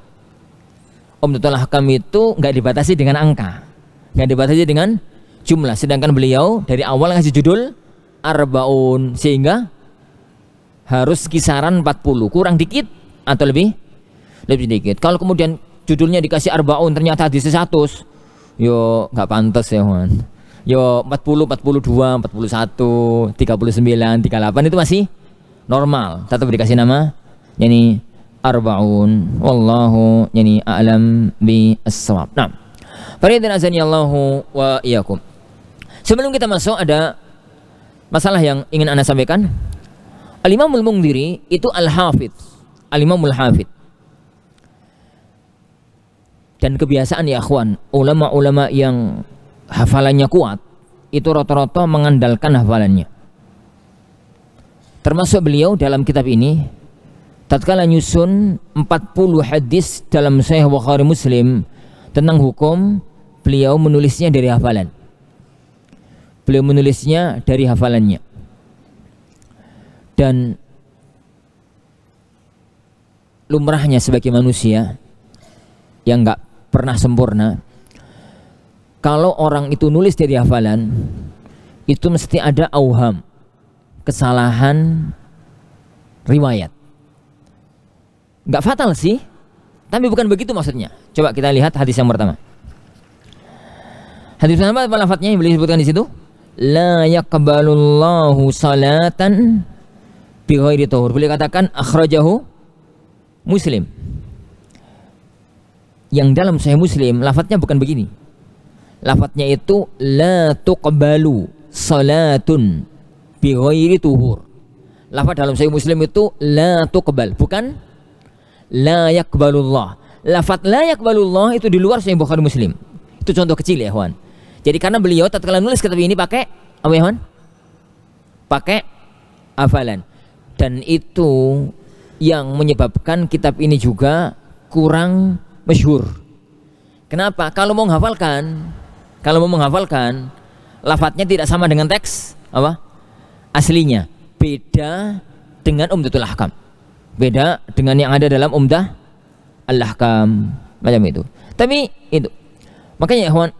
Umdatul Ahkam itu nggak dibatasi dengan angka, nggak dibatasi dengan jumlah sedangkan beliau dari awal ngasih judul arbaun sehingga harus kisaran 40 kurang dikit atau lebih lebih dikit kalau kemudian judulnya dikasih arbaun ternyata di 100 yo nggak pantas ya Wan yo 40 42 41 39 38 itu masih normal tetap dikasih nama yani arbaun wallahu yani a'lam bi as-sawab nah Faridin azani Allahu wa iyakum Sebelum kita masuk ada masalah yang ingin Anda sampaikan. Alimamul mulmung Mungdiri itu Al-Hafidh. Alimamul Hafidh. Dan kebiasaan ya akhwan, ulama-ulama yang hafalannya kuat, itu rata-rata mengandalkan hafalannya. Termasuk beliau dalam kitab ini, tatkala nyusun 40 hadis dalam Sahih Bukhari Muslim tentang hukum, beliau menulisnya dari hafalan. Beliau menulisnya dari hafalannya. Dan lumrahnya sebagai manusia yang nggak pernah sempurna, kalau orang itu nulis dari hafalan, itu mesti ada auham, kesalahan riwayat. Nggak fatal sih, tapi bukan begitu maksudnya. Coba kita lihat hadis yang pertama. Hadis yang pertama apa lafadznya yang beliau sebutkan di situ? la yaqbalullahu salatan bi ghairi tahur. Boleh katakan akhrajahu Muslim. Yang dalam saya Muslim lafadznya bukan begini. Lafadznya itu la tuqbalu salatun bi ghairi tuhur. Lafaz dalam saya Muslim itu la tuqbal, bukan la yaqbalullah. Lafaz la yaqbalullah itu di luar saya Bukhari Muslim. Itu contoh kecil ya, hwan jadi karena beliau tatkala nulis kitab ini pakai apa ya, Pakai hafalan. Dan itu yang menyebabkan kitab ini juga kurang masyhur. Kenapa? Kalau mau menghafalkan, kalau mau menghafalkan, lafadznya tidak sama dengan teks apa? Aslinya. Beda dengan Umdatul Ahkam. Beda dengan yang ada dalam Umdah Al-Ahkam macam itu. Tapi itu. Makanya ikhwan,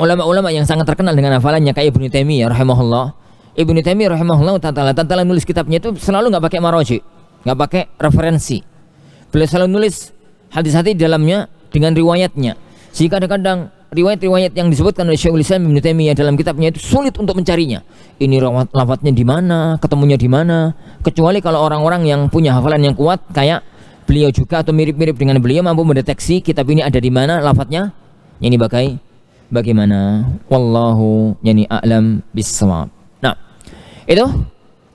ulama-ulama yang sangat terkenal dengan hafalannya kayak Ibnu Taimiyah rahimahullah. Ibnu Taimiyah rahimahullah tatkala tatkala nulis kitabnya itu selalu nggak pakai maroji, nggak pakai referensi. Beliau selalu nulis hadis-hadis di dalamnya dengan riwayatnya. Sehingga kadang-kadang riwayat-riwayat yang disebutkan oleh Syekhul Islam Ibnu Taimiyah dalam kitabnya itu sulit untuk mencarinya. Ini lafadznya di mana, ketemunya di mana? Kecuali kalau orang-orang yang punya hafalan yang kuat kayak beliau juga atau mirip-mirip dengan beliau mampu mendeteksi kitab ini ada di mana lafadznya yang bagai bagaimana wallahu yani a'lam bissawab. Nah, itu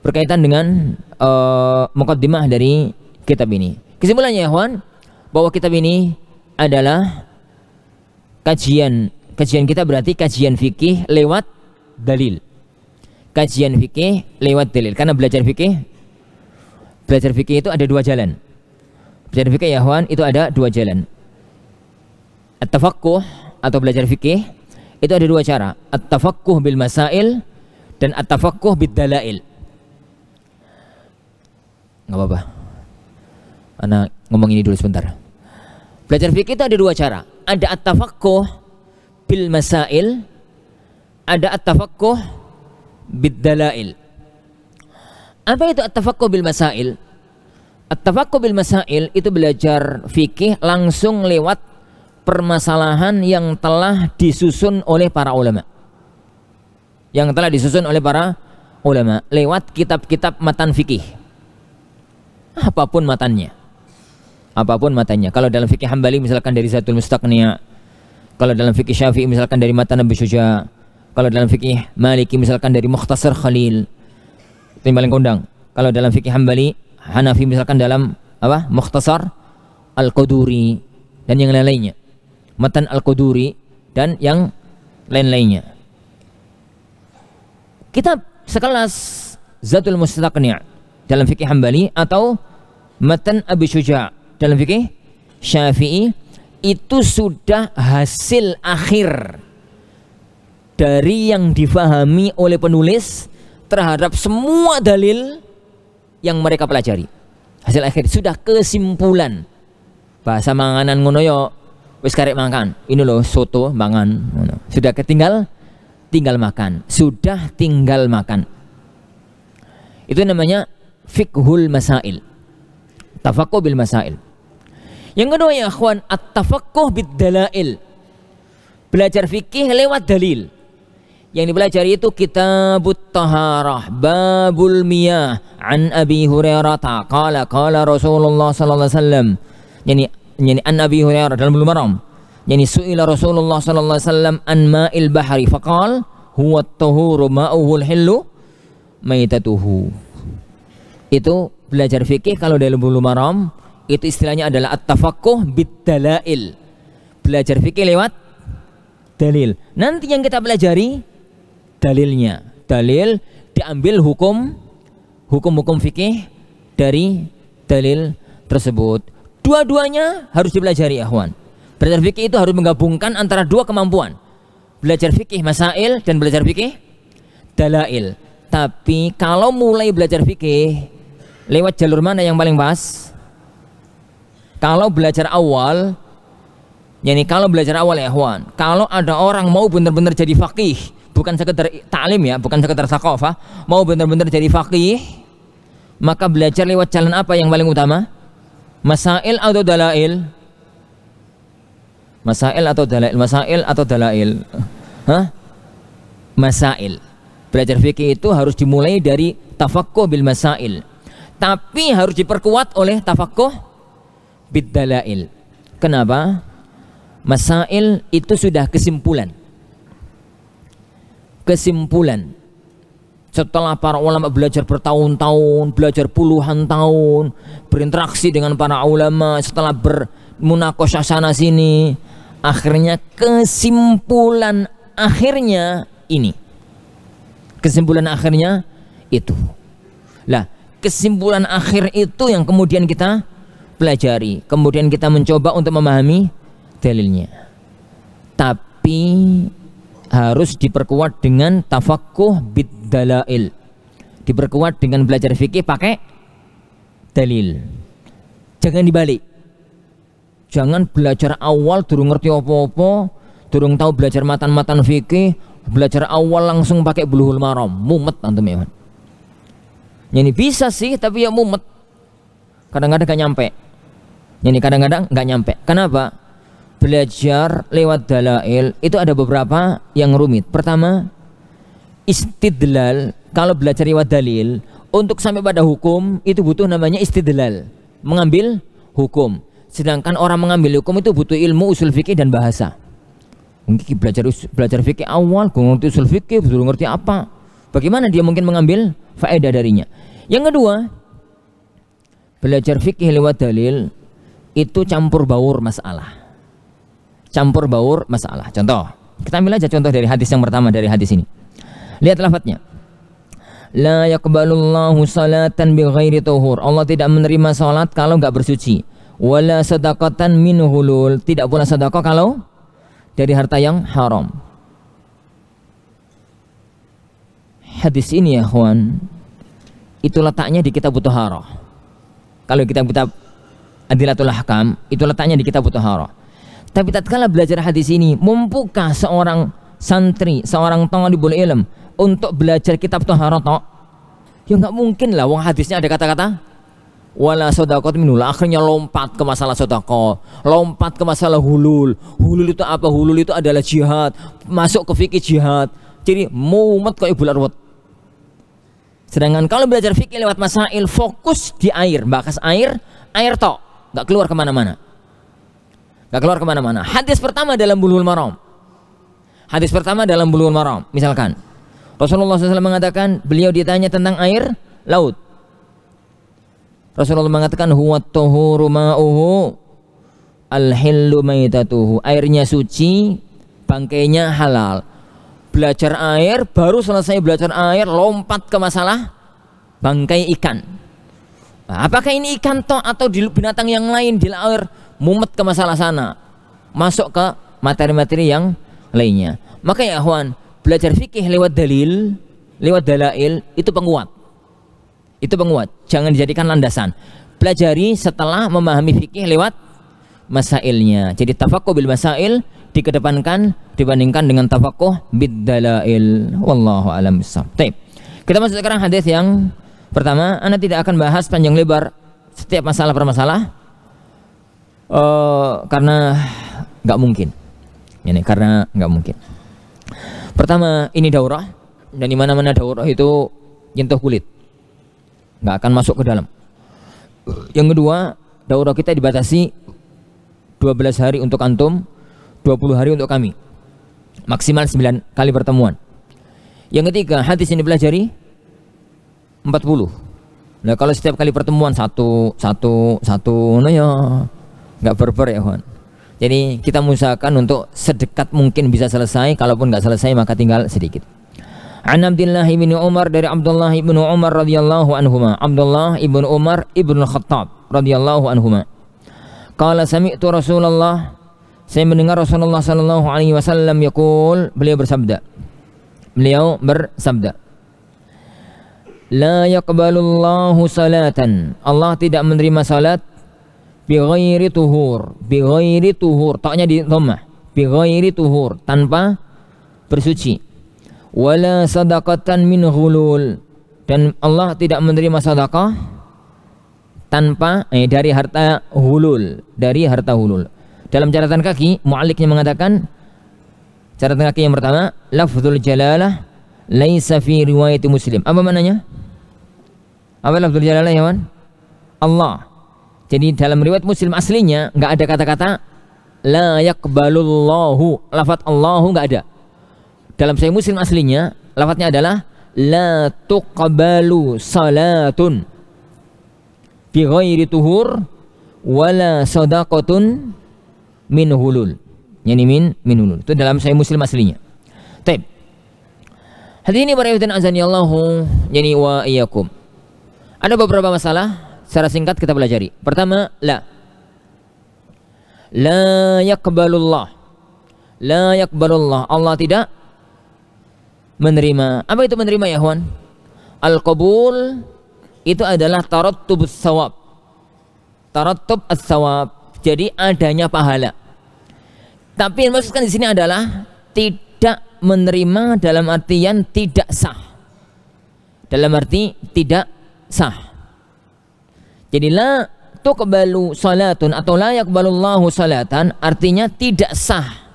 berkaitan dengan uh, eh, mukaddimah dari kitab ini. Kesimpulannya ya Ikhwan, bahwa kitab ini adalah kajian kajian kita berarti kajian fikih lewat dalil. Kajian fikih lewat dalil. Karena belajar fikih belajar fikih itu ada dua jalan. Belajar fikih ya Ikhwan itu ada dua jalan. at atau belajar fikih itu ada dua cara, at-tafaqquh bil masail dan at-tafaqquh bid dalail. nggak apa-apa. anak ngomong ini dulu sebentar. Belajar fikih itu ada dua cara. Ada at-tafaqquh bil masail, ada at-tafaqquh bid dalail. Apa itu at-tafaqquh bil masail? At-tafaqquh bil masail itu belajar fikih langsung lewat permasalahan yang telah disusun oleh para ulama. Yang telah disusun oleh para ulama lewat kitab-kitab matan fikih. Apapun matannya. Apapun matanya Kalau dalam fikih Hambali misalkan dari Zatul Mustaqniya, kalau dalam fikih Syafi'i misalkan dari matan Nabi Syuja, kalau dalam fikih Maliki misalkan dari Mukhtasar Khalil. timbalan kondang. Kalau dalam fikih Hambali, Hanafi misalkan dalam apa? Mukhtasar Al-Quduri dan yang lain-lainnya. Matan Al-Quduri dan yang lain-lainnya. Kitab sekelas Zatul Mustaqni' dalam fikih Hambali atau Matan Abi Syuja dalam fikih Syafi'i itu sudah hasil akhir dari yang difahami oleh penulis terhadap semua dalil yang mereka pelajari. Hasil akhir sudah kesimpulan. Bahasa manganan ngono wis karek makan ini loh soto mangan sudah ketinggal tinggal makan sudah tinggal makan itu namanya fikhul masail tafakuh bil masail yang kedua ya akhwan at-tafakuh bid dalail belajar fikih lewat dalil yang dipelajari itu kitab taharah babul miyah an abi hurairah qala qala rasulullah sallallahu alaihi wasallam yani yani an Abi Hurairah dalam bulu Maram yani suila Rasulullah sallallahu alaihi wasallam an ma'il bahri faqal huwa at-tahuru ma'uhu al-hillu maitatuhu itu belajar fikih kalau dalam bulu Maram itu istilahnya adalah at-tafaqquh bid-dalail belajar fikih lewat dalil nanti yang kita pelajari dalilnya dalil diambil hukum hukum-hukum fikih dari dalil tersebut Dua-duanya harus dipelajari ahwan. Belajar fikih itu harus menggabungkan antara dua kemampuan. Belajar fikih masail dan belajar fikih dalail. Tapi kalau mulai belajar fikih lewat jalur mana yang paling pas? Kalau belajar awal yakni kalau belajar awal ya Ikhwan, kalau ada orang mau benar-benar jadi fakih bukan sekedar taklim ya, bukan sekedar sakofah, mau benar-benar jadi fakih maka belajar lewat jalan apa yang paling utama? masail atau dalail masail atau dalail masail atau dalail Hah? masail belajar fikih itu harus dimulai dari tafakkuh bil masail tapi harus diperkuat oleh tafakkuh bid dalail kenapa masail itu sudah kesimpulan kesimpulan setelah para ulama belajar bertahun-tahun, belajar puluhan tahun, berinteraksi dengan para ulama, setelah bermunakosah sana sini, akhirnya kesimpulan akhirnya ini. Kesimpulan akhirnya itu. Lah, kesimpulan akhir itu yang kemudian kita pelajari, kemudian kita mencoba untuk memahami dalilnya. Tapi harus diperkuat dengan tafakkuh bid dalail. Diperkuat dengan belajar fikih pakai dalil. Jangan dibalik. Jangan belajar awal durung ngerti apa-apa, durung tahu belajar matan-matan fikih, belajar awal langsung pakai buluhul maram, mumet antum ya. Ini bisa sih tapi ya mumet. Kadang-kadang gak nyampe. Ini kadang-kadang gak nyampe. Kenapa? belajar lewat dalail itu ada beberapa yang rumit. Pertama, istidlal kalau belajar lewat dalil untuk sampai pada hukum itu butuh namanya istidlal, mengambil hukum. Sedangkan orang mengambil hukum itu butuh ilmu usul fikih dan bahasa. Mungkin belajar belajar fikih awal, gue ngerti usul fikih, belum ngerti apa. Bagaimana dia mungkin mengambil faedah darinya? Yang kedua, belajar fikih lewat dalil itu campur baur masalah campur baur masalah. Contoh, kita ambil aja contoh dari hadis yang pertama dari hadis ini. Lihat lafadznya. La yakbalullahu salatan ghairi tuhur. Allah tidak menerima salat kalau nggak bersuci. Wala sadaqatan min hulul. Tidak pula sedekah kalau dari harta yang haram. Hadis ini ya Juan, itu letaknya di kitab Tuharah. Kalau kita kitab Adilatul Ahkam, itu letaknya di kitab Tuharah. Tapi tatkala belajar hadis ini, mampukah seorang santri, seorang di bulu ilm untuk belajar kitab toharoh Ya nggak mungkin lah, wong hadisnya ada kata-kata wala sodakot minulah akhirnya lompat ke masalah sodakot, lompat ke masalah hulul hulul itu apa hulul itu adalah jihad masuk ke fikih jihad jadi mumet kok ibu larwat sedangkan kalau belajar fikih lewat masail fokus di air bakas air air tok nggak keluar kemana-mana gak keluar kemana-mana hadis pertama dalam bulughul maram hadis pertama dalam bulughul maram misalkan Rasulullah SAW mengatakan beliau ditanya tentang air laut Rasulullah mengatakan huwa tohuru ma'uhu al hillu maitatuhu airnya suci bangkainya halal belajar air baru selesai belajar air lompat ke masalah bangkai ikan nah, apakah ini ikan toh atau di binatang yang lain di air mumet ke masalah sana, masuk ke materi-materi yang lainnya. Maka ya Ahwan, belajar fikih lewat dalil, lewat dalail itu penguat. Itu penguat, jangan dijadikan landasan. Pelajari setelah memahami fikih lewat masailnya. Jadi tafakuh bil masail dikedepankan dibandingkan dengan tafakuh bid dalail. Wallahu alam Kita masuk sekarang hadis yang pertama, Anda tidak akan bahas panjang lebar setiap masalah permasalah Uh, karena nggak mungkin. Ini karena nggak mungkin. Pertama, ini daurah dan di mana-mana daurah itu nyentuh kulit. nggak akan masuk ke dalam. Yang kedua, daurah kita dibatasi 12 hari untuk antum, 20 hari untuk kami. Maksimal 9 kali pertemuan. Yang ketiga, hadis yang dipelajari 40. Nah, kalau setiap kali pertemuan satu, satu, satu, nah ya nggak barbar ya kawan jadi kita usahakan untuk sedekat mungkin bisa selesai kalaupun nggak selesai maka tinggal sedikit An Abdullah bin Umar dari Abdullah bin Umar radhiyallahu anhuma Abdullah ibn Umar ibn Khattab radhiyallahu anhuma Qala sami'tu Rasulullah saya mendengar Rasulullah sallallahu alaihi wasallam yaqul beliau bersabda beliau bersabda La Allahu salatan Allah tidak menerima salat bighairi tuhur bighairi tuhur taknya di dhammah bighairi tuhur tanpa bersuci wala sadaqatan min ghulul dan Allah tidak menerima sedekah tanpa eh, dari harta hulul dari harta hulul dalam catatan kaki mualliknya mengatakan catatan kaki yang pertama lafzul jalalah laisa fi riwayat muslim apa maknanya apa lafzul jalalah ya Allah jadi dalam riwayat Muslim aslinya nggak ada kata-kata la yakbalullahu lafat Allahu nggak ada. Dalam saya Muslim aslinya lafadznya adalah la tuqbalu salatun bi ghairi tuhur wala sadaqatun min hulul. Yani min min hulul. Itu dalam saya Muslim aslinya. Taib. Hadis ini para azan azanillahu yani wa iyyakum. Ada beberapa masalah secara singkat kita pelajari. Pertama, la. La yakbalullah. La yakbalullah. Allah tidak menerima. Apa itu menerima ya, Huan? Al-qabul itu adalah tarot tubuh sawab. Tarattub as-sawab. Jadi adanya pahala. Tapi yang maksudkan di sini adalah tidak menerima dalam artian tidak sah. Dalam arti tidak sah. Jadi la tuqbalu salatun atau la yakbalullahu salatan artinya tidak sah.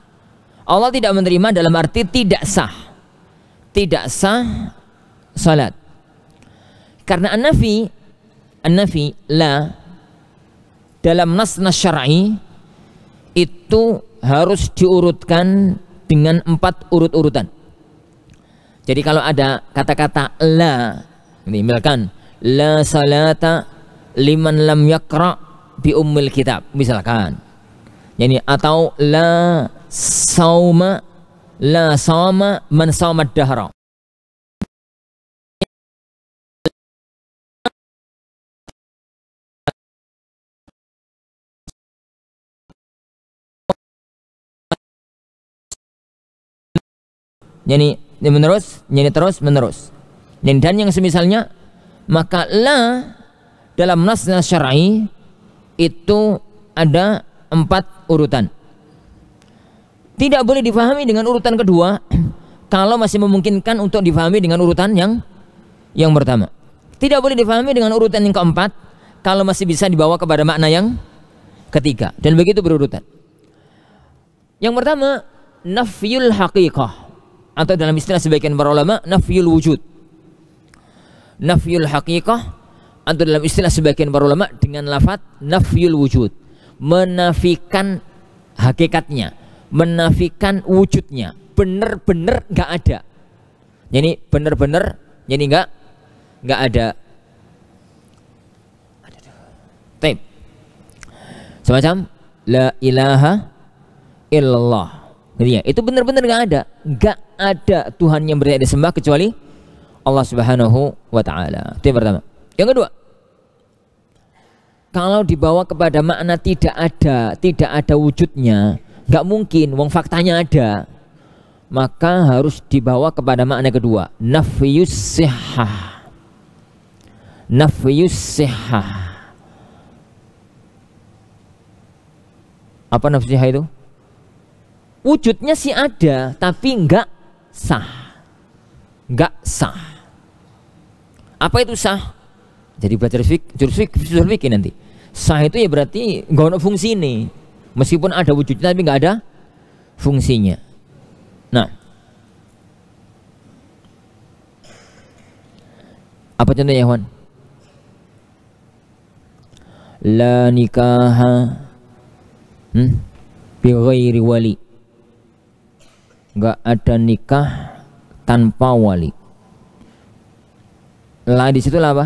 Allah tidak menerima dalam arti tidak sah. Tidak sah salat. Karena an-nafi an-nafi la dalam nas-nas syar'i itu harus diurutkan dengan empat urut-urutan. Jadi kalau ada kata-kata la, ini misalkan la salata liman lam yakra bi ummil kitab misalkan yani atau la sauma la sauma man sauma dahra ini menerus jadi terus menerus nyanyi dan yang semisalnya maka la dalam nas syar'i itu ada empat urutan. Tidak boleh difahami dengan urutan kedua kalau masih memungkinkan untuk difahami dengan urutan yang yang pertama. Tidak boleh difahami dengan urutan yang keempat kalau masih bisa dibawa kepada makna yang ketiga dan begitu berurutan. Yang pertama nafyul haqiqah atau dalam istilah sebagian para ulama nafyul wujud. Nafyul haqiqah atau dalam istilah sebagian para ulama dengan lafaz nafyul wujud menafikan hakikatnya menafikan wujudnya benar-benar nggak ada jadi benar-benar jadi nggak nggak ada Taip. semacam la ilaha illallah jadi ya, itu benar-benar nggak ada nggak ada Tuhan yang berada disembah kecuali Allah Subhanahu wa taala itu yang pertama yang kedua, kalau dibawa kepada makna tidak ada, tidak ada wujudnya, nggak mungkin, wong faktanya ada. Maka harus dibawa kepada makna kedua, nafiyus sihah. Nafiyus sihah. Apa nafiyus sihah itu? Wujudnya sih ada, tapi nggak sah. Nggak sah. Apa itu sah? Jadi belajar fik, jurus fik, usul fikih nanti. Sah itu ya berarti nggak ada fungsi ini. Meskipun ada wujudnya tapi nggak ada fungsinya. Nah, apa contohnya Hwan? La nikaha hmm? bi ghairi wali. Enggak ada nikah tanpa wali. Lah di lah apa?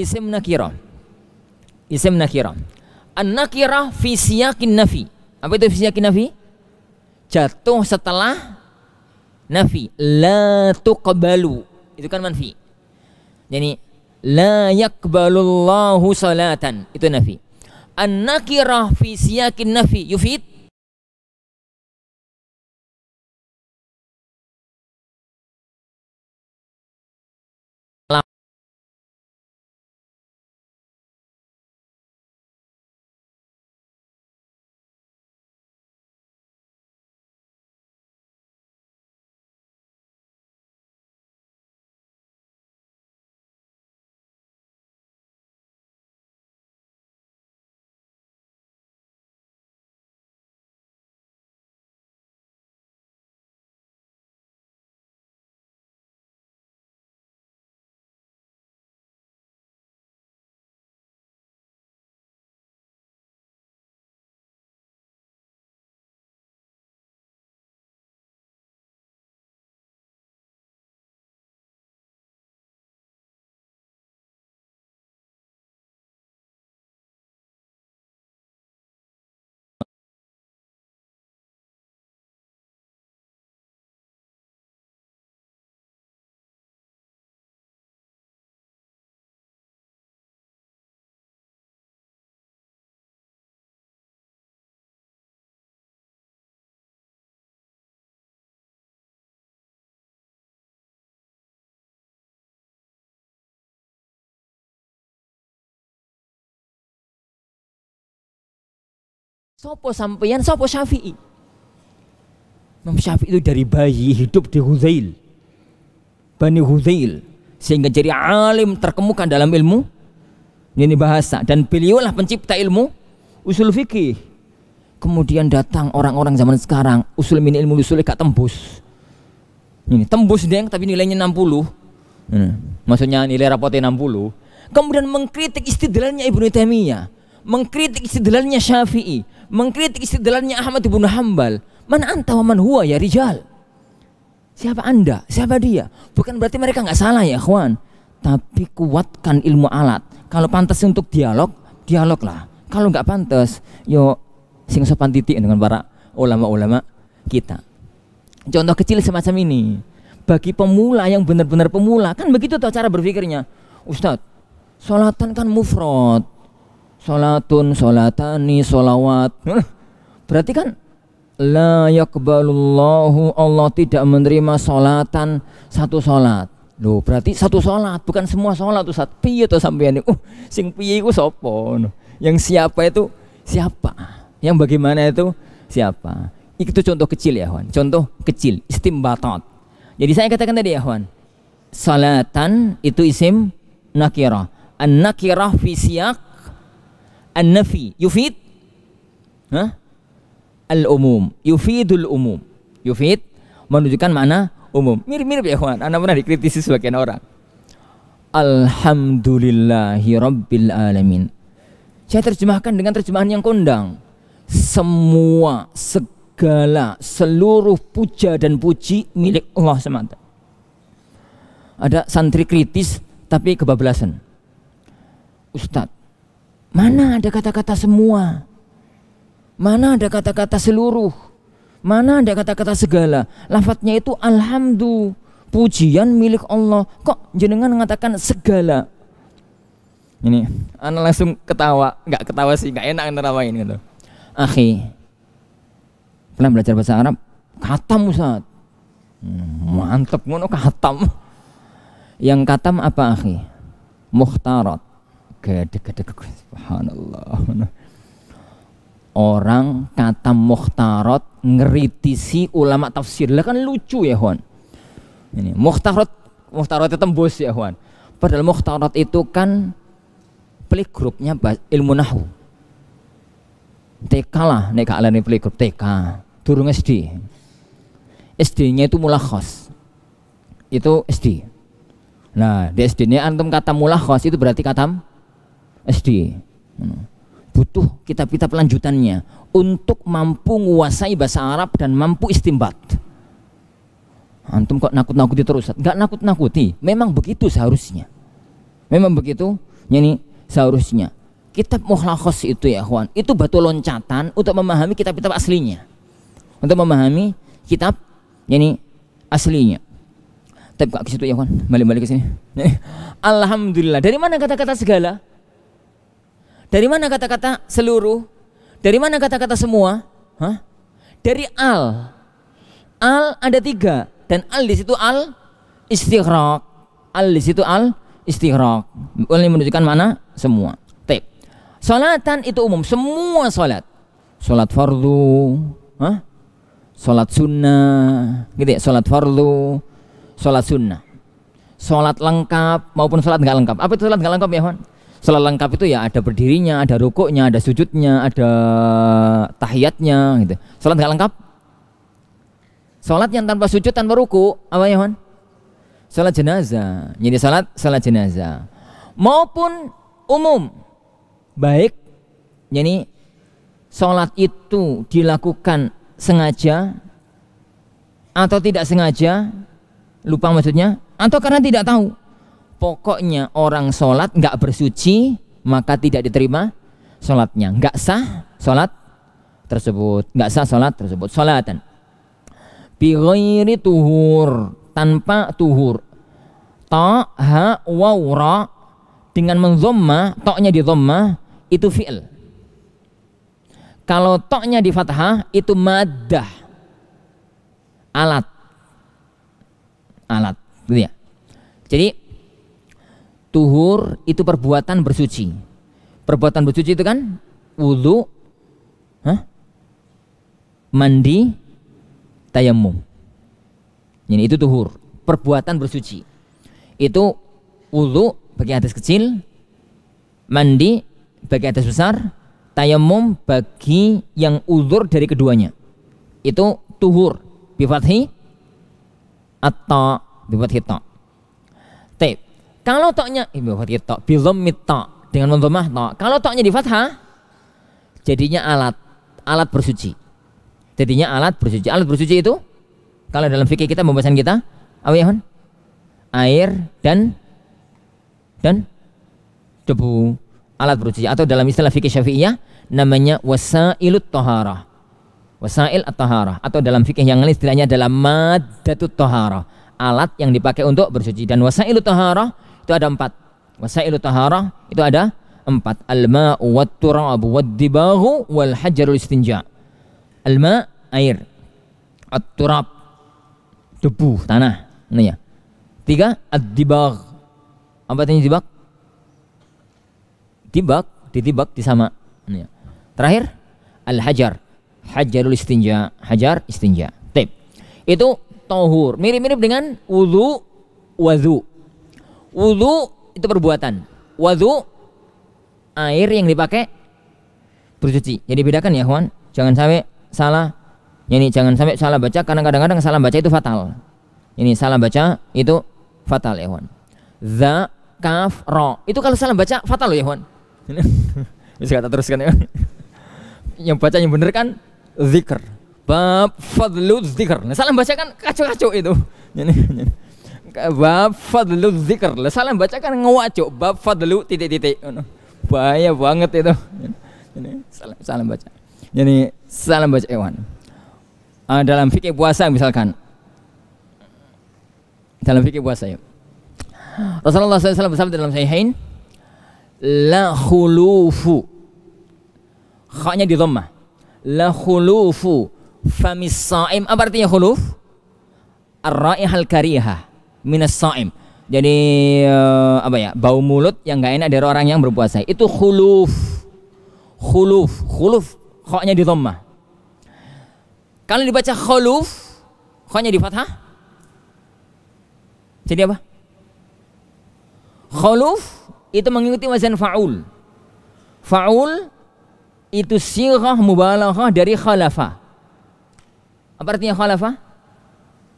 isim nakirah. Isim nakirah. An-nakirah fi siyakin nafi. Apa itu fi siyakin nafi? Jatuh setelah nafi. La tuqbalu. Itu kan manfi. Jadi la yakbalullahu salatan. Itu nafi. An-nakirah fi siyakin nafi yufid Sopo sampeyan, sopo Syafi'i. Imam Syafi'i itu dari bayi hidup di Huzail. Bani Huzail. Sehingga jadi alim terkemuka dalam ilmu. Ini bahasa. Dan beliulah pencipta ilmu usul fikih. Kemudian datang orang-orang zaman sekarang. Usul min ilmu usul gak tembus. Ini tembus deng tapi nilainya 60. Hmm. Maksudnya nilai rapotnya 60. Kemudian mengkritik istidlalnya Ibnu Taimiyah mengkritik istidlalnya Syafi'i, mengkritik istidlalnya Ahmad bin Hambal. mana anta wa man huwa ya rijal. Siapa Anda? Siapa dia? Bukan berarti mereka nggak salah ya, kawan. Tapi kuatkan ilmu alat. Kalau pantas untuk dialog, dialoglah. Kalau nggak pantas, yo sing sopan titik dengan para ulama-ulama kita. Contoh kecil semacam ini. Bagi pemula yang benar-benar pemula, kan begitu tuh cara berpikirnya. Ustadz, Salatan kan mufrad. Salatun, salatani, solawat. Berarti kan la yakbalullahu Allah tidak menerima solatan satu solat. Loh, berarti satu solat, bukan semua solat Ustaz. Piye to sampean Uh, sing piye iku sapa? Yang siapa itu siapa? Yang bagaimana itu siapa? Itu contoh kecil ya, hwan. Contoh kecil, istimbatat. Jadi saya katakan tadi ya, hwan. Salatan itu isim nakirah. An-nakirah fi siyak an-nafi yufid huh? al-umum yufidul umum yufid menunjukkan makna umum mirip-mirip ya kawan anda pernah dikritisi sebagian orang Alhamdulillahi Rabbil Alamin saya terjemahkan dengan terjemahan yang kondang semua segala seluruh puja dan puji milik Allah semata ada santri kritis tapi kebablasan Ustadz Mana ada kata-kata semua? Mana ada kata-kata seluruh? Mana ada kata-kata segala? Lafatnya itu alhamdu, pujian milik Allah. Kok jenengan mengatakan segala? Ini, anak langsung ketawa, nggak ketawa sih, nggak enak ngetawain gitu. Akhi, pernah belajar bahasa Arab? Katam Ustaz. Hmm, mantep ngono katam. Yang katam apa akhi? Mukhtarat gedek subhanallah orang kata muhtarot ngeritisi ulama tafsir lah kan lucu ya Hon ini muhtarot muhtarot itu tembus ya Hon padahal muhtarot itu kan pelik grupnya ilmu nahu TK lah nek kalian ini grup TK turun SD SD-nya itu mulakhos itu SD nah di SD-nya antum kata mulakhos itu berarti kata SD butuh kitab-kitab lanjutannya untuk mampu menguasai bahasa Arab dan mampu istimbat antum kok nakut-nakuti terus Gak nakut-nakuti memang begitu seharusnya memang begitu Ini seharusnya kitab mukhlakos itu ya Huan, itu batu loncatan untuk memahami kitab-kitab aslinya untuk memahami kitab ini aslinya tapi ke situ ya Huan? balik-balik ke sini Alhamdulillah dari mana kata-kata segala dari mana kata-kata seluruh? Dari mana kata-kata semua? Hah? Dari al. Al ada tiga dan al di situ al istighraq. Al di situ al istighraq. Ini menunjukkan mana? Semua. Tep. Salatan itu umum, semua salat. Salat fardu, hah? Salat sunnah, gitu ya, salat fardu, salat sunnah. Salat lengkap maupun salat enggak lengkap. Apa itu salat enggak lengkap ya, Hon? setelah lengkap itu ya ada berdirinya, ada rukuknya, ada sujudnya, ada tahiyatnya gitu. Salat nggak lengkap? Salat yang tanpa sujud tanpa ruku apa ya man? Salat jenazah. Jadi salat salat jenazah maupun umum baik. Jadi salat itu dilakukan sengaja atau tidak sengaja lupa maksudnya atau karena tidak tahu Pokoknya orang sholat nggak bersuci maka tidak diterima sholatnya. Nggak sah sholat tersebut. Nggak sah sholat tersebut. Sholatan. Bighairi tuhur. Tanpa tuhur. Ta, ha, waw, Dengan menzomma, toknya di zomma, itu fi'il. Kalau toknya di fathah, itu madah. Alat. Alat. Gitu ya. Jadi Tuhur itu perbuatan bersuci. Perbuatan bersuci itu kan wudhu, huh? mandi, tayamum. Ini itu tuhur, perbuatan bersuci. Itu wudhu bagi atas kecil, mandi bagi atas besar, tayamum bagi yang uzur dari keduanya. Itu tuhur, bifathi, atau bifathi ta' Kalau toknya ibu fathi tok bidhammit tok dengan mah tok. Kalau toknya di fathah jadinya alat alat bersuci. Jadinya alat bersuci. Alat bersuci itu kalau dalam fikih kita pembahasan kita awiyahon Air dan dan debu alat bersuci atau dalam istilah fikih Syafi'iyah namanya wasailut tohara wasail at-taharah atau dalam fikih yang lain istilahnya adalah madatut tohara alat yang dipakai untuk bersuci dan wasailut tohara itu ada empat wasailu taharah itu ada empat alma mau wat turabu wad dibahu wal hajarul istinja alma air at-turab debu tanah ini ya tiga ad-dibagh apa artinya dibak dibak ditibag di sama ini ya. terakhir al-hajar hajarul istinja hajar istinja Tip. itu tohur mirip-mirip dengan wudu wazu Wudu itu perbuatan. Wudhu air yang dipakai bersuci. Jadi bedakan ya, kawan. Jangan sampai salah. Ini jangan sampai salah baca karena kadang-kadang salah baca itu fatal. Ini salah baca itu fatal ya, kawan. Za kaf ro. Itu kalau salah baca fatal loh ya, kawan. Bisa kata teruskan ya. yang baca yang bener kan zikr. Bab fadlu zikr. Nah, salah baca kan kacau-kacau itu. Ini. bab fadlu zikr lah salah bacakan ngewacu bab fadlu titik titik bahaya banget itu Ini salam salam baca jadi salam baca Ewan. uh, ah, dalam fikih puasa misalkan dalam fikih puasa ya Rasulullah SAW bersabda dalam Sahihain la khulufu khanya di dhamma. la khulufu famis saim apa artinya khuluf ar-raihal karihah minas saim. Jadi uh, apa ya? Bau mulut yang nggak enak dari orang yang berpuasa. Itu khuluf. Khuluf, khuluf khoknya di dhammah. Kalau dibaca khuluf, khoknya di fathah. Jadi apa? Khuluf itu mengikuti wazan faul. Faul itu sirah mubalaghah dari khalafah. Apa artinya khalafah?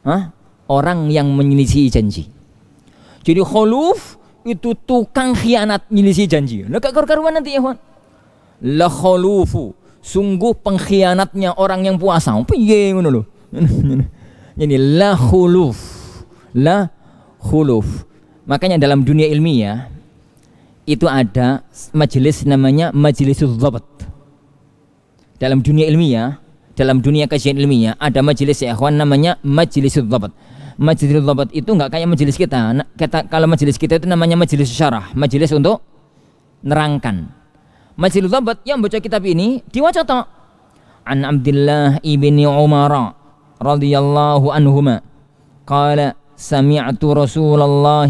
Hah? orang yang menyelisih janji. Jadi khuluf itu tukang khianat menyelisih janji. Lah gak karuan nanti ya, La khulufu sungguh pengkhianatnya orang yang puasa. Piye ngono lho. Ini la khuluf. La khuluf. Makanya dalam dunia ilmiah itu ada majelis namanya majelisul dhabat. Dalam dunia ilmiah, dalam dunia kajian ilmiah ada majelis ya ikhwan namanya majelisul dhabat majelis dhabat itu nggak kayak majelis kita. Nah, kita kalau majelis kita itu namanya majelis syarah, majelis untuk nerangkan. Majelis dhabat yang baca kitab ini diwaca tak An Abdullah ibni Umar radhiyallahu anhuma Kala sami'tu Rasulullah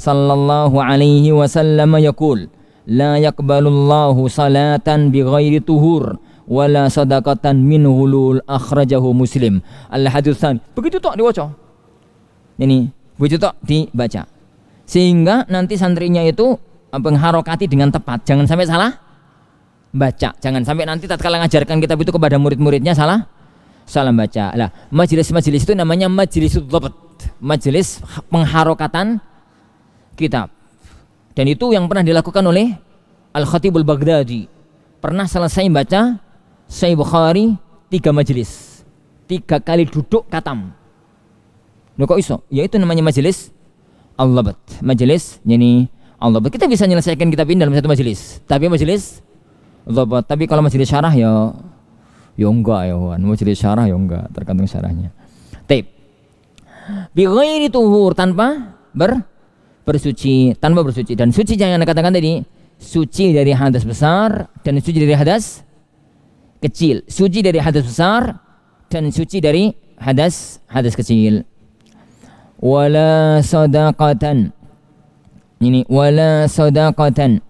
sallallahu alaihi wasallam yaqul la yaqbalullahu salatan bighairi tuhur wala sadaqatan min hulul akhrajahu muslim al hadits begitu tak diwaca ini bujutok tok dibaca sehingga nanti santrinya itu mengharokati eh, dengan tepat jangan sampai salah baca jangan sampai nanti tak tatkala ngajarkan kitab itu kepada murid-muridnya salah salah baca lah majelis-majelis itu namanya majelis dhabt majelis pengharokatan kitab dan itu yang pernah dilakukan oleh Al-Khatibul Baghdadi pernah selesai baca saya Bukhari tiga majelis tiga kali duduk katam Loh kok iso? Ya itu namanya majelis Allah bet. Majelis yani bet. Kita bisa menyelesaikan kitab ini dalam satu majelis. Tapi majelis bet. Tapi kalau majelis syarah ya ya enggak ya Wan. Majelis syarah ya enggak, tergantung syarahnya. Tip, Bi ghairi tuhur tanpa ber bersuci, tanpa bersuci dan suci yang Anda katakan tadi suci dari hadas besar dan suci dari hadas kecil. Suci dari hadas besar dan suci dari hadas hadas kecil wala sadaqatan ini wala sadaqatan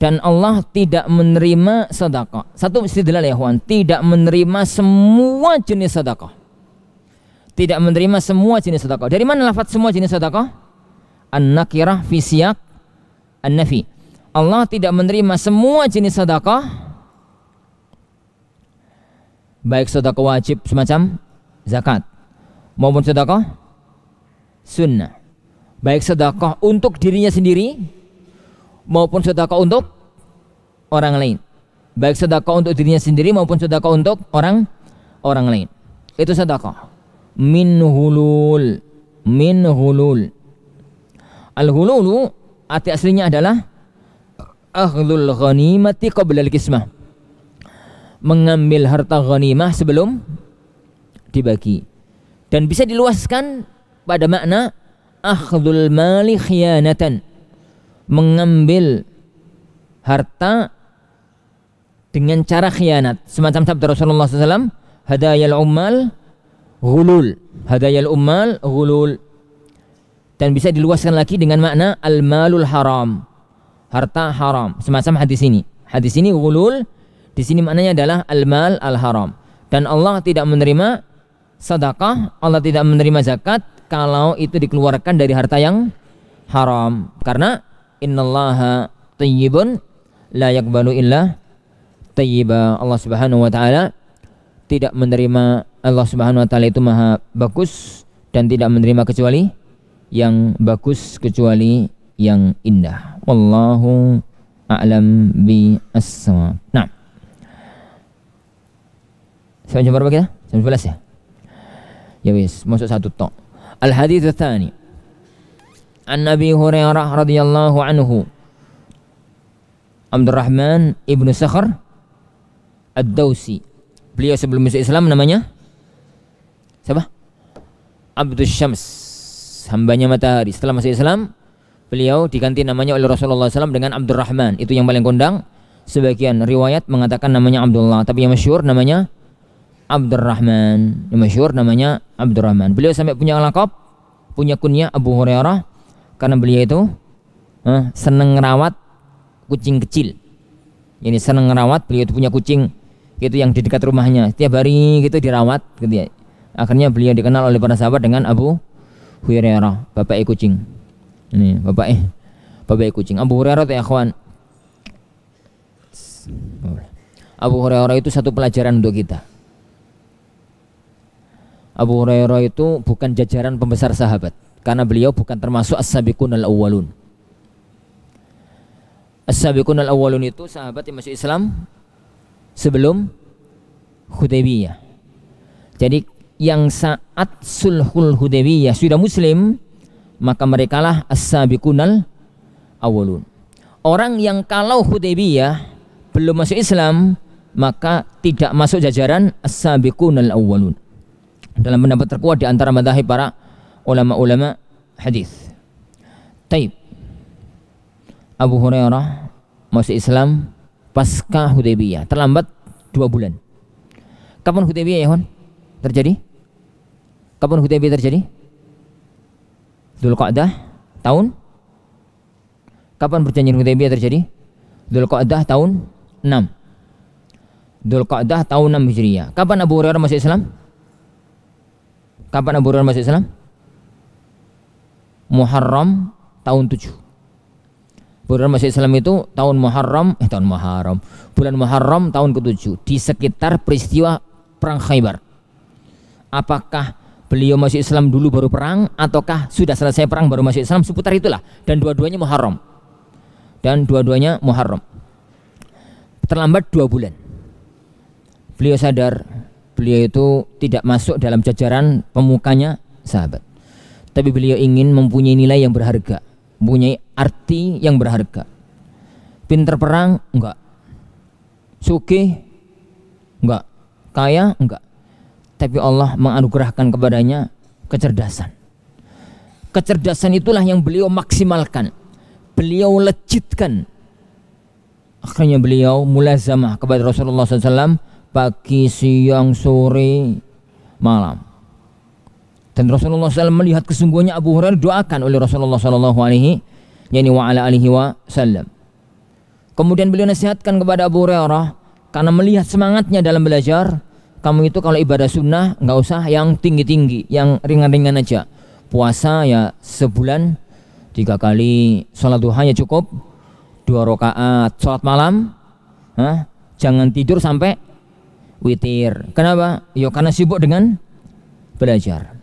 dan Allah tidak menerima sedekah. Satu istidlal ya Huan, tidak menerima semua jenis sedekah. Tidak menerima semua jenis sedekah. Dari mana lafaz semua jenis sedekah? An-nakirah fi siyak an-nafi. Allah tidak menerima semua jenis sedekah baik sedekah wajib semacam zakat maupun sedekah sunnah. Baik sedekah untuk dirinya sendiri maupun sedekah untuk orang lain. Baik sedekah untuk dirinya sendiri maupun sedekah untuk orang orang lain. Itu sedekah min hulul min hulul. Al hululu arti aslinya adalah ahlul ghanimati qabla al qismah Mengambil harta ghanimah sebelum dibagi dan bisa diluaskan pada makna akhdul mali khianatan mengambil harta dengan cara khianat semacam sabda Rasulullah SAW hadayal ummal gulul hadayal ummal gulul dan bisa diluaskan lagi dengan makna al malul haram harta haram semacam hadis ini hadis ini gulul di sini maknanya adalah al mal al haram dan Allah tidak menerima sedekah, Allah tidak menerima zakat kalau itu dikeluarkan dari harta yang haram. Karena innallaha thayyibun la yakbalu illa thayyiba. Allah Subhanahu wa taala tidak menerima Allah Subhanahu wa taala itu maha bagus dan tidak menerima kecuali yang bagus kecuali yang indah. Wallahu a'lam bi as -sawab. Nah. Sampai jumpa berapa kita? Sampai 11 ya. Ya wis, masuk satu tok. Al hadis tsani. An Nabi Hurairah radhiyallahu anhu. Abdurrahman ibnu Sakhar Ad-Dausi. Beliau sebelum masuk Islam namanya siapa? Abdus Syams, hambanya matahari. Setelah masuk Islam, beliau diganti namanya oleh Rasulullah SAW dengan Abdurrahman. Itu yang paling kondang. Sebagian riwayat mengatakan namanya Abdullah, tapi yang masyur namanya Abdurrahman. Yang masyur namanya Abdurrahman. Beliau sampai punya lakop, punya kunya Abu Hurairah karena beliau itu eh, seneng ngerawat kucing kecil. Ini yani seneng ngerawat, beliau itu punya kucing itu yang di dekat rumahnya. Setiap hari gitu dirawat gitu ya. Akhirnya beliau dikenal oleh para sahabat dengan Abu Hurairah, bapak e kucing. Ini bapak e, bapak e kucing. Abu Hurairah tuh ya kawan. Abu Hurairah itu satu pelajaran untuk kita. Abu Hurairah itu bukan jajaran pembesar sahabat karena beliau bukan termasuk as-sabiqun al-awwalun. As-sabiqun al-awwalun itu sahabat yang masuk Islam sebelum Hudaybiyah. Jadi yang saat sulhul Hudaybiyah sudah muslim, maka merekalah as-sabiqun al-awwalun. Orang yang kalau Hudaybiyah belum masuk Islam, maka tidak masuk jajaran as-sabiqun al-awwalun dalam pendapat terkuat di antara madzhab para ulama-ulama hadis. Taib. Abu Hurairah masuk Islam pasca Hudaybiyah, terlambat dua bulan. Kapan Hudaybiyah ya, Hon? Terjadi? Kapan Hudaybiyah terjadi? Dzulqa'dah tahun Kapan perjanjian Hudaybiyah terjadi? Dzulqa'dah tahun 6. Dzulqa'dah tahun enam Hijriah. Kapan Abu Hurairah masuk Islam? Kapan Abu Hurairah masuk Islam? Muharram tahun 7. Abu Hurairah masuk Islam itu tahun Muharram, eh tahun Muharram, bulan Muharram tahun ke-7 di sekitar peristiwa perang Khaybar. Apakah beliau masuk Islam dulu baru perang ataukah sudah selesai perang baru masuk Islam seputar itulah dan dua-duanya Muharram. Dan dua-duanya Muharram. Terlambat dua bulan. Beliau sadar beliau itu tidak masuk dalam jajaran pemukanya sahabat. Tapi beliau ingin mempunyai nilai yang berharga, mempunyai arti yang berharga. Pinter perang enggak. Suki enggak. Kaya enggak. Tapi Allah menganugerahkan kepadanya kecerdasan. Kecerdasan itulah yang beliau maksimalkan. Beliau lecitkan. Akhirnya beliau mulazamah kepada Rasulullah SAW pagi, siang, sore, malam. Dan Rasulullah SAW melihat kesungguhannya Abu Hurairah doakan oleh Rasulullah Sallallahu Alaihi yani wa ala alihi wa sallam. Kemudian beliau nasihatkan kepada Abu Hurairah karena melihat semangatnya dalam belajar, kamu itu kalau ibadah sunnah nggak usah yang tinggi-tinggi, yang ringan-ringan aja. Puasa ya sebulan tiga kali, sholat duha ya cukup dua rakaat, sholat malam, Hah? jangan tidur sampai witir. Kenapa? Ya karena sibuk dengan belajar.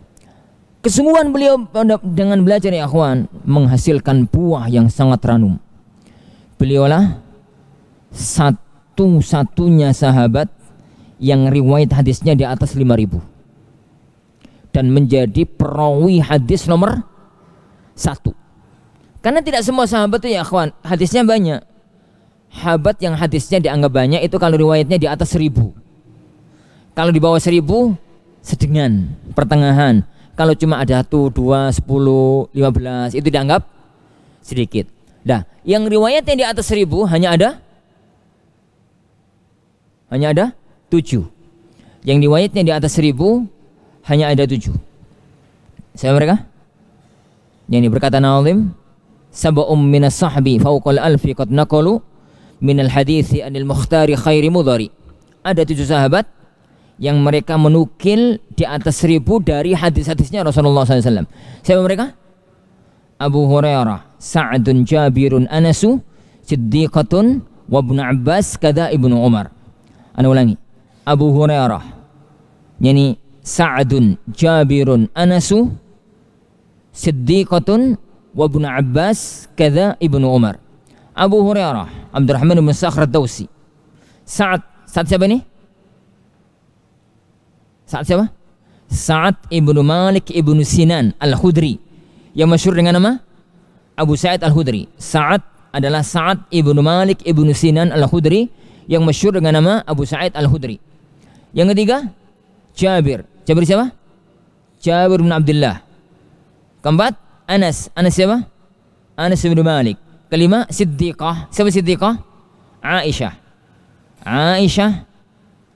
Kesungguhan beliau dengan belajar ya akhwan menghasilkan buah yang sangat ranum. Beliaulah satu-satunya sahabat yang riwayat hadisnya di atas lima ribu dan menjadi perawi hadis nomor satu. Karena tidak semua sahabat itu ya akhwan, hadisnya banyak. Sahabat yang hadisnya dianggap banyak itu kalau riwayatnya di atas seribu kalau di bawah seribu, sedengan, pertengahan. Kalau cuma ada satu, dua, sepuluh, lima belas, itu dianggap sedikit. Nah, yang riwayatnya di atas seribu hanya ada hanya ada tujuh. Yang riwayatnya di atas seribu hanya ada tujuh. Saya mereka? Yang ini berkata Nawalim, sab'um minas sahbi fauqal alfi qad naqalu minal hadithi anil mukhtari khairi mudhari. Ada tujuh sahabat yang mereka menukil di atas seribu dari hadis-hadisnya Rasulullah SAW. Siapa mereka? Abu Hurairah, Saadun Jabirun Anasu, Siddiqatun, Wabun Abbas, Kada Ibnu Umar. Anda ulangi. Abu Hurairah, yani Saadun Jabirun Anasu, Siddiqatun, Wabun Abbas, Kada Ibnu Umar. Abu Hurairah, Abdurrahman bin Sakhr Saat Sa'ad, Sa'ad siapa ini? saat siapa? saat ibnu Malik ibnu Sinan al-Khudri yang masyur dengan nama Abu Sa'id al-Khudri. saat adalah saat ibnu Malik ibnu Sinan al-Khudri yang masyur dengan nama Abu Sa'id al-Khudri. Yang ketiga, Jabir. Jabir siapa? Jabir bin Abdullah. Keempat, Anas. Anas siapa? Anas ibnu Malik. Kelima, Siddiqah. Siapa Siddiqah? Aisyah. Aisyah.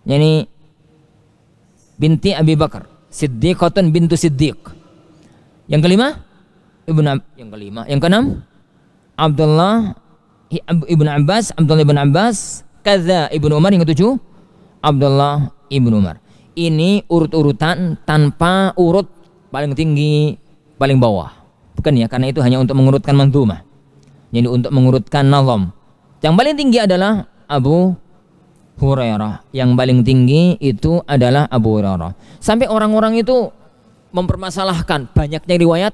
Yani binti Abi Bakar, Siddiqatun bintu Siddiq. Yang kelima, Ibnu Ab yang kelima, yang keenam Abdullah Ibn Abbas, Abdullah Ibnu Abbas, Kaza Ibn Umar yang ketujuh Abdullah Ibnu Umar. Ini urut-urutan tanpa urut paling tinggi, paling bawah. Bukan ya, karena itu hanya untuk mengurutkan mantumah. Jadi untuk mengurutkan nalom. Yang paling tinggi adalah Abu Hurairah. Yang paling tinggi itu adalah Abu Hurairah. Sampai orang-orang itu mempermasalahkan banyaknya riwayat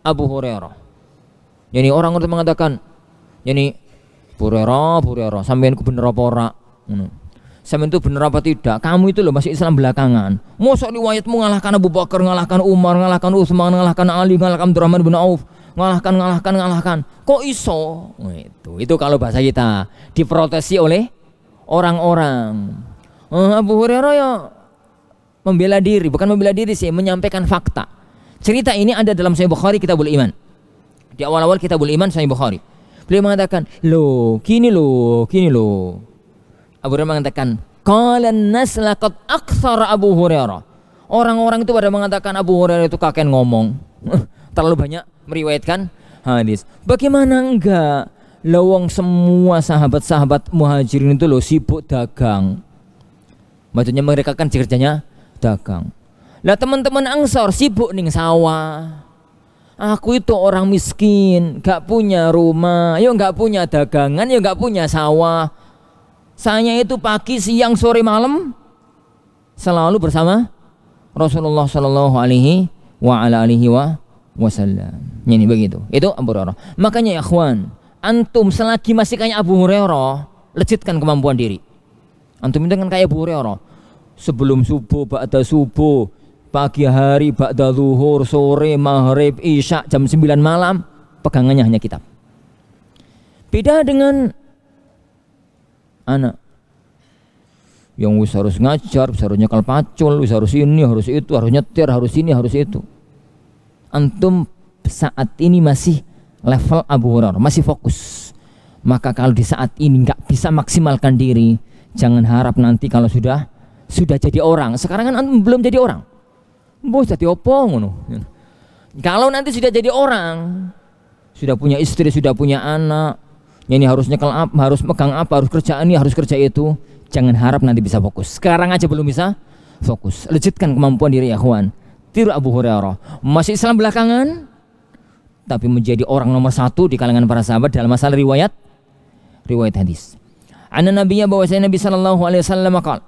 Abu Hurairah. Jadi orang itu mengatakan, jadi Burera, Hurairah, Sampai aku bener apa ora? Sampai itu bener apa tidak? Kamu itu loh masih Islam belakangan. Masa riwayatmu mengalahkan Abu Bakar, mengalahkan Umar, mengalahkan Utsman, mengalahkan Ali, mengalahkan Abdurrahman bin Auf, mengalahkan, mengalahkan, mengalahkan. Kok iso? Itu, itu kalau bahasa kita diprotesi oleh orang-orang. Uh, Abu Hurairah ya membela diri, bukan membela diri sih, menyampaikan fakta. Cerita ini ada dalam Sahih Bukhari kita boleh Iman. Di awal-awal kita boleh Iman Sahih Bukhari. Beliau mengatakan, "Lo, kini lo, kini lo." Abu Hurairah mengatakan, kalian an-nas laqad Abu Hurairah." Orang-orang itu pada mengatakan Abu Hurairah itu kakek ngomong. Terlalu banyak meriwayatkan hadis. Bagaimana enggak? Lawang semua sahabat-sahabat muhajirin itu loh sibuk dagang maksudnya mereka kan kerjanya dagang lah teman-teman angsor sibuk nih sawah aku itu orang miskin gak punya rumah yo gak punya dagangan yo gak punya sawah saya itu pagi siang sore malam selalu bersama Rasulullah Shallallahu Alaihi wa wa wasallam. Ini begitu. Itu Abu Hurairah. Makanya ya ikhwan, antum selagi masih kayak Abu Hurairah, lecitkan kemampuan diri. Antum itu kan kayak Abu Hurairah. Sebelum subuh, ba'da subuh, pagi hari, ba'da zuhur, sore, maghrib, isya, jam 9 malam, pegangannya hanya kitab. Beda dengan anak yang wis harus ngajar, wis harus nyekal pacul, wis harus ini, harus itu, harus nyetir, harus ini, harus itu. Antum saat ini masih level Abu Hurairah masih fokus maka kalau di saat ini nggak bisa maksimalkan diri jangan harap nanti kalau sudah sudah jadi orang sekarang kan belum jadi orang bos jadi opong kalau nanti sudah jadi orang sudah punya istri sudah punya anak ini harusnya kelap harus megang apa harus kerja ini harus kerja itu jangan harap nanti bisa fokus sekarang aja belum bisa fokus legitkan kemampuan diri ya kawan tiru Abu Hurairah masih Islam belakangan tapi menjadi orang nomor satu di kalangan para sahabat dalam masalah riwayat riwayat hadis. Anak nabiya bahwa saya Nabi sallallahu alaihi wasallam qala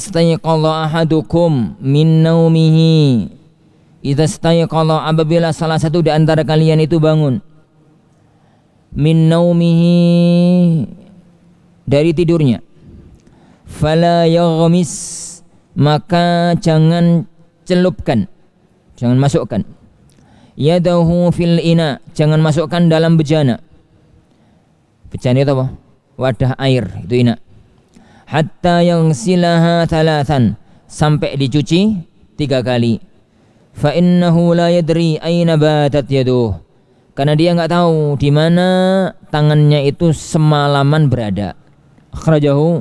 setanya kalau ahadukum min naumihi setanya kalau apabila salah satu di antara kalian itu bangun min naumihi dari tidurnya fala yaghmis maka jangan celupkan jangan masukkan yadahu fil ina jangan masukkan dalam bejana bejana itu apa wadah air itu ina hatta yang silaha talatan sampai dicuci tiga kali fa innahu la yadri aina batat yaduh karena dia enggak tahu di mana tangannya itu semalaman berada akhrajahu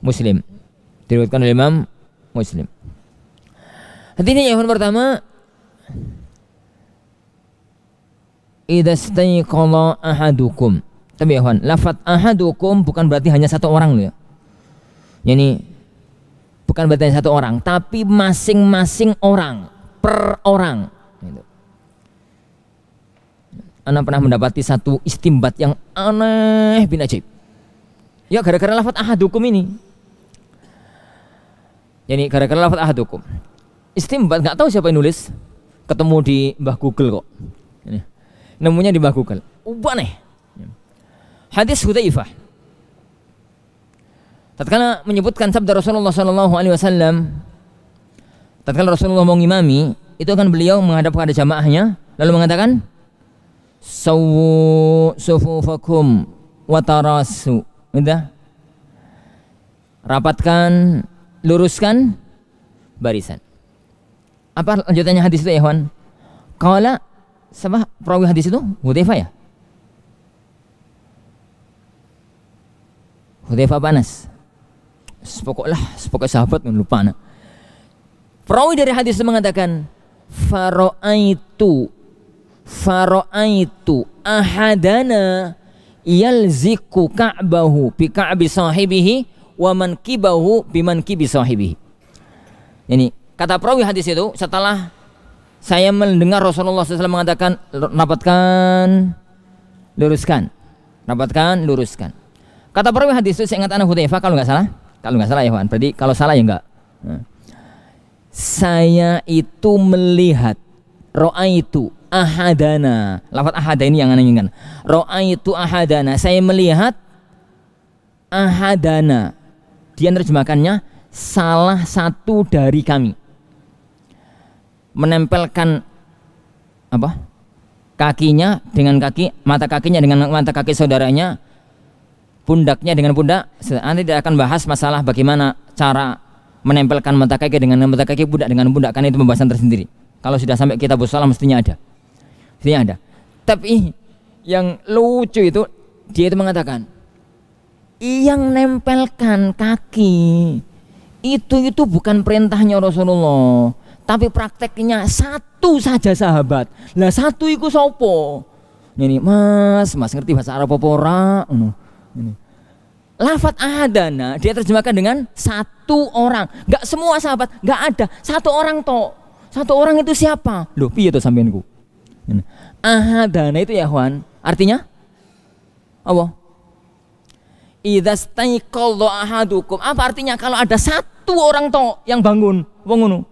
muslim diriwayatkan oleh Imam Muslim Artinya yang pertama idza staiqala ahadukum. Tapi ya, lafat ahadukum bukan berarti hanya satu orang loh ya. Ini bukan berarti hanya satu orang, tapi masing-masing orang per orang. Gitu. Anak pernah mendapati satu istimbat yang aneh bin ajib. Ya gara-gara lafat ahadukum ini. Ini gara-gara lafat ahadukum. Istimbat nggak tahu siapa yang nulis, ketemu di Mbah Google kok. Ini nemunya di Bakukal. Ubah nih. Ya. Hadis Hudzaifah. Tatkala menyebutkan sabda Rasulullah sallallahu alaihi wasallam tatkala Rasulullah mau ngimami, itu akan beliau menghadap kepada jamaahnya lalu mengatakan sawu sufufakum watarasu. Udah. Rapatkan, luruskan barisan. Apa lanjutannya hadis itu ya, Ikhwan? kala sama perawi hadis itu Hudhaifah ya? Hudhaifah panas. sepokoklah sepokok sahabat lupa anak. Perawi dari hadis itu mengatakan faro'aitu faro'aitu ahadana yalziku ka'bahu bi ka'bi sahibihi wa kibahu bi kibi sahibihi. Ini kata perawi hadis itu setelah saya mendengar Rasulullah SAW mengatakan rapatkan luruskan rapatkan luruskan kata perawi hadis itu saya ingat anak Hudayfa kalau nggak salah kalau nggak salah ya Wan berarti kalau salah ya nggak hmm. saya itu melihat roa itu ahadana lafat ahad ini yang aneh ingat roa itu ahadana saya melihat ahadana dia terjemahkannya salah satu dari kami menempelkan apa kakinya dengan kaki mata kakinya dengan mata kaki saudaranya pundaknya dengan pundak nanti tidak akan bahas masalah bagaimana cara menempelkan mata kaki dengan mata kaki pundak dengan pundak karena itu pembahasan tersendiri kalau sudah sampai kita bersalah mestinya ada mestinya ada tapi yang lucu itu dia itu mengatakan yang nempelkan kaki itu itu bukan perintahnya Rasulullah tapi prakteknya satu saja sahabat. Lah satu iku sopo? Ini Mas, Mas ngerti bahasa Arab apa ora? Ini. Lafat ahadana dia terjemahkan dengan satu orang. nggak semua sahabat, nggak ada. Satu orang to, Satu orang itu siapa? Loh, piye tuh sampeanku? Ahadana itu ya Juan, artinya apa? Idza staiqadha ahadukum. Apa artinya kalau ada satu orang to yang bangun? bangun.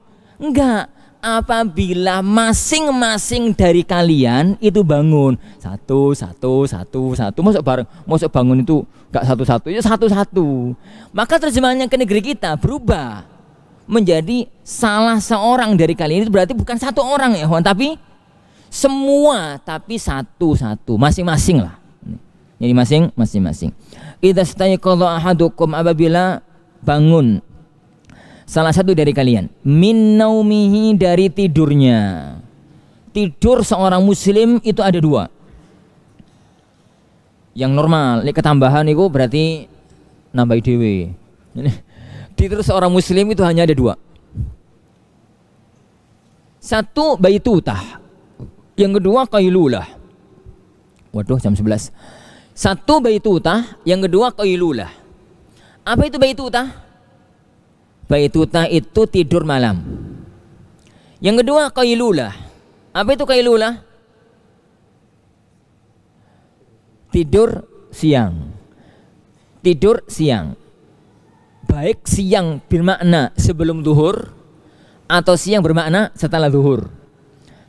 Enggak. Apabila masing-masing dari kalian itu bangun satu, satu, satu, satu, masuk bareng, masuk bangun itu enggak satu-satu, itu ya satu-satu. Maka terjemahannya ke negeri kita berubah menjadi salah seorang dari kalian itu berarti bukan satu orang ya, Hwan tapi semua tapi satu-satu, masing-masing lah. Jadi masing masing-masing. Idza kalau ahadukum apabila bangun salah satu dari kalian min dari tidurnya tidur seorang muslim itu ada dua yang normal ini ketambahan itu berarti nambah ini tidur seorang muslim itu hanya ada dua satu baitutah yang kedua kailulah waduh jam 11 satu baitutah yang kedua kailulah apa itu baitutah Baitutah itu tidur malam. Yang kedua kailulah. Apa itu kailulah? Tidur siang. Tidur siang. Baik siang bermakna sebelum duhur atau siang bermakna setelah duhur.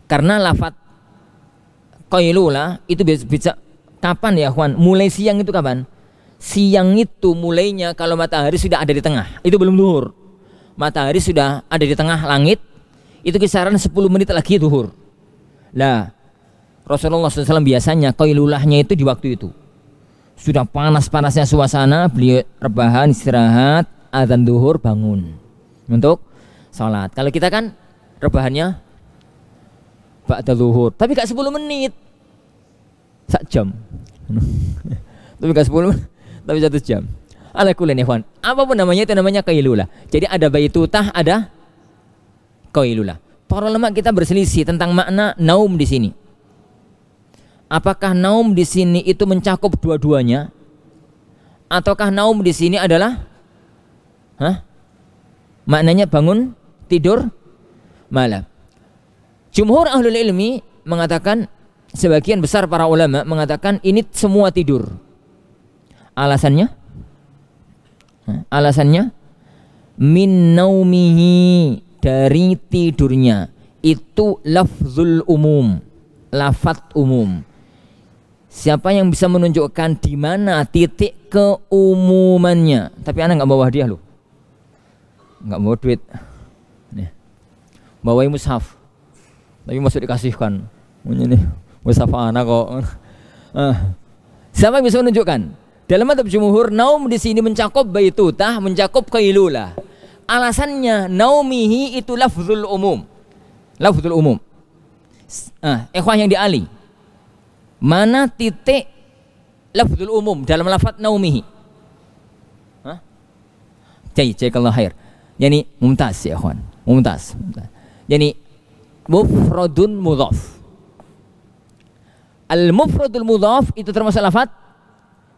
Karena lafat kailulah itu bisa, bisa kapan ya Juan? Mulai siang itu kapan? Siang itu mulainya kalau matahari sudah ada di tengah. Itu belum duhur matahari sudah ada di tengah langit itu kisaran 10 menit lagi duhur nah Rasulullah SAW biasanya kailulahnya itu di waktu itu sudah panas-panasnya suasana beliau rebahan istirahat azan duhur bangun untuk sholat kalau kita kan rebahannya ba'da duhur tapi gak 10 menit satu jam tapi gak 10 tapi satu jam Ala kulinihwan. Apapun namanya itu namanya kailulah. Jadi ada baitutah, ada kailulah. Para ulama kita berselisih tentang makna naum di sini. Apakah naum di sini itu mencakup dua-duanya? Ataukah naum di sini adalah Hah? Maknanya bangun tidur malam. Jumhur ahlul ilmi mengatakan sebagian besar para ulama mengatakan ini semua tidur. Alasannya Hmm. Alasannya min naumihi dari tidurnya itu lafzul umum, lafat umum. Siapa yang bisa menunjukkan di mana titik keumumannya? Tapi anak nggak bawa hadiah loh, nggak bawa duit, nih. bawa mushaf, tapi masuk dikasihkan. Ini musafana mushaf anak kok. Ah. Siapa yang bisa menunjukkan? Dalam madhab jumhur, naum di sini mencakup baitutah, mencakup kailulah. Alasannya naumihi itu lafzul umum. Lafzul umum. Ah, ikhwah yang diali. Mana titik lafzul umum dalam lafaz naumihi? Hah? Cai, cai kalau khair. Yani mumtaz ya ikhwan. Mumtaz. mumtaz. Yani mufradun mudhaf. Al mufradul mudhaf itu termasuk lafaz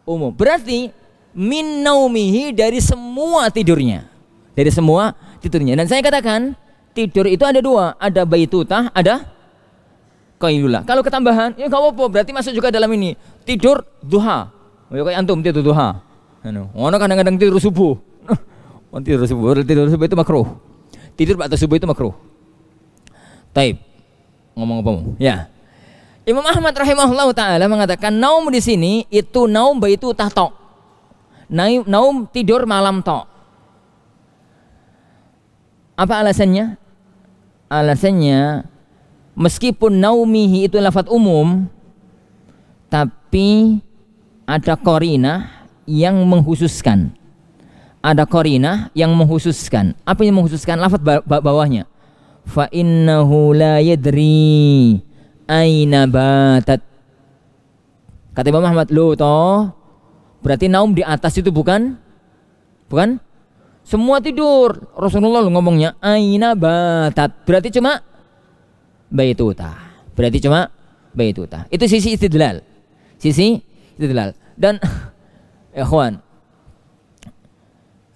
umum. Berarti min dari semua tidurnya. Dari semua tidurnya. Dan saya katakan tidur itu ada dua, ada baitutah, ada qailulah. Kalau ketambahan ya enggak apa-apa, berarti masuk juga dalam ini. Tidur duha. Ya kayak antum tidur duha. Anu, kadang-kadang tidur subuh. tidur subuh, tidur subuh itu makruh. Tidur waktu subuh itu makruh. Taib. Ngomong apa mu? Ya. Imam Ahmad rahimahullah taala mengatakan naum di sini itu naum baitu tahto. Naum, naum tidur malam to. Apa alasannya? Alasannya meskipun naumihi itu lafat umum tapi ada korina yang menghususkan ada korina yang menghususkan apa yang menghususkan lafat bawahnya fa innahu la yadri aina batat. Kata Imam Ahmad, "Lo toh berarti naum di atas itu bukan bukan semua tidur. Rasulullah ngomongnya aina batat. Berarti cuma baituta. Berarti cuma baituta. Itu sisi istidlal. Sisi istidlal. Dan ya kawan,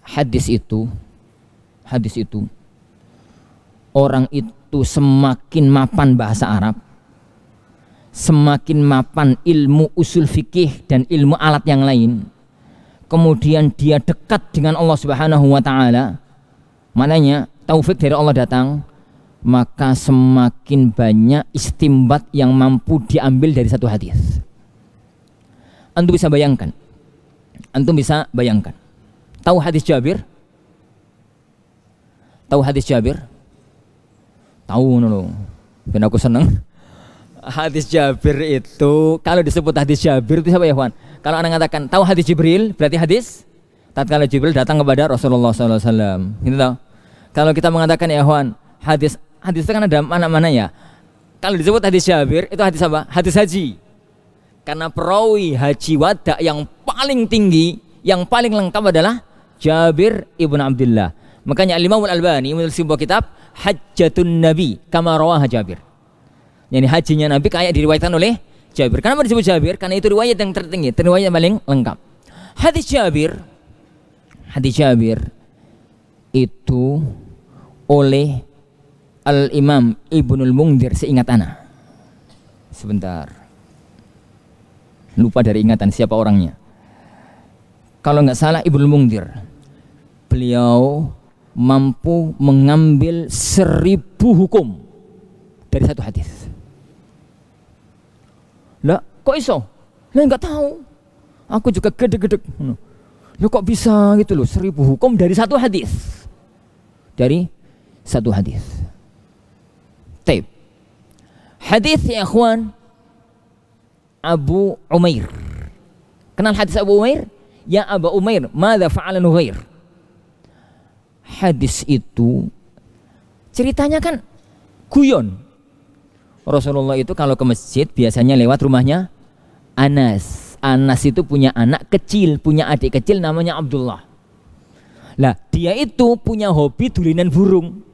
hadis itu hadis itu orang itu semakin mapan bahasa Arab semakin mapan ilmu usul fikih dan ilmu alat yang lain kemudian dia dekat dengan Allah Subhanahu wa taala mananya taufik dari Allah datang maka semakin banyak istimbat yang mampu diambil dari satu hadis antum bisa bayangkan antum bisa bayangkan tahu hadis Jabir tahu hadis Jabir tahu nono ben aku seneng hadis Jabir itu kalau disebut hadis Jabir itu siapa ya Juan? Kalau anda mengatakan tahu hadis Jibril berarti hadis tatkala Jibril datang kepada Rasulullah SAW. Gitu tau? Kalau kita mengatakan ya Juan, hadis hadis itu kan ada mana-mana ya. Kalau disebut hadis Jabir itu hadis apa? Hadis haji. Karena perawi haji wada yang paling tinggi, yang paling lengkap adalah Jabir ibn Abdullah. Makanya Imam Al-Albani menulis sebuah kitab Hajjatun Nabi kama rawah Jabir yakni hajinya Nabi kayak diriwayatkan oleh Jabir. Kenapa disebut Jabir? Karena itu riwayat yang tertinggi, riwayat yang paling lengkap. Hadis Jabir, hadis Jabir itu oleh Al Imam Ibnul Mungdir seingat ana. Sebentar. Lupa dari ingatan siapa orangnya. Kalau nggak salah Ibnul Mungdir. Beliau mampu mengambil seribu hukum dari satu hadis Kok iso? Lah enggak tahu. Aku juga gede-gede. Lu kok bisa gitu loh, seribu hukum dari satu hadis. Dari satu hadis. Taib. Hadis ya ikhwan Abu Umair. Kenal hadis Abu Umair? Ya Abu Umair, mada fa'alan Nuhair? Hadis itu ceritanya kan guyon. Rasulullah itu kalau ke masjid biasanya lewat rumahnya Anas. Anas itu punya anak kecil, punya adik kecil namanya Abdullah. Lah, dia itu punya hobi dulinan burung.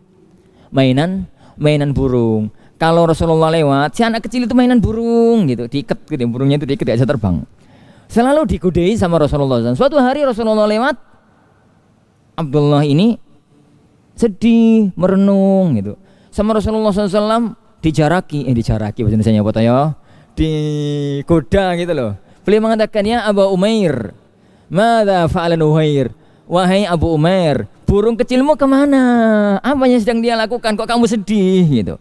Mainan mainan burung. Kalau Rasulullah lewat, si anak kecil itu mainan burung gitu, diikat gitu, burungnya itu diikat aja terbang. Selalu dikudai sama Rasulullah. Dan suatu hari Rasulullah lewat, Abdullah ini sedih, merenung gitu. Sama Rasulullah SAW dijaraki, eh dijaraki bahasa Indonesia apa ya? di digoda gitu loh. Beliau mengatakan ya Abu Umair, mada fa'alan Umair, Wahai Abu Umair, burung kecilmu kemana? Apa yang sedang dia lakukan? Kok kamu sedih gitu?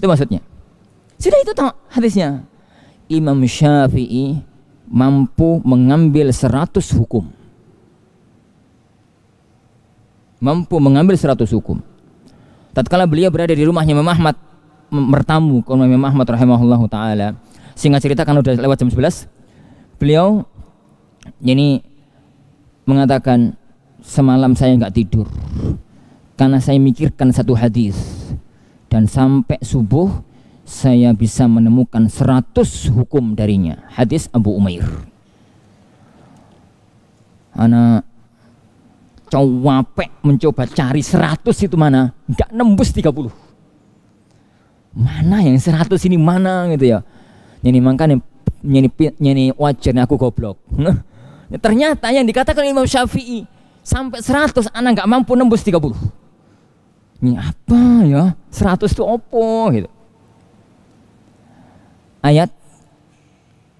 Itu maksudnya. Sudah itu tak hadisnya. Imam Syafi'i mampu mengambil seratus hukum. Mampu mengambil seratus hukum. Tatkala beliau berada di rumahnya Imam Ahmad ke rumah Imam Ahmad rahimahullahu taala singkat cerita karena udah lewat jam 11 beliau ini mengatakan semalam saya nggak tidur karena saya mikirkan satu hadis dan sampai subuh saya bisa menemukan 100 hukum darinya hadis Abu Umair anak cowapek mencoba cari 100 itu mana nggak nembus 30 mana yang 100 ini mana gitu ya Nyeni mangkane nyeni nyeni wajarnya aku goblok. Ya, ternyata yang dikatakan Imam Syafi'i sampai 100 anak nggak mampu nembus 30. Ini apa ya? 100 itu opo gitu. Ayat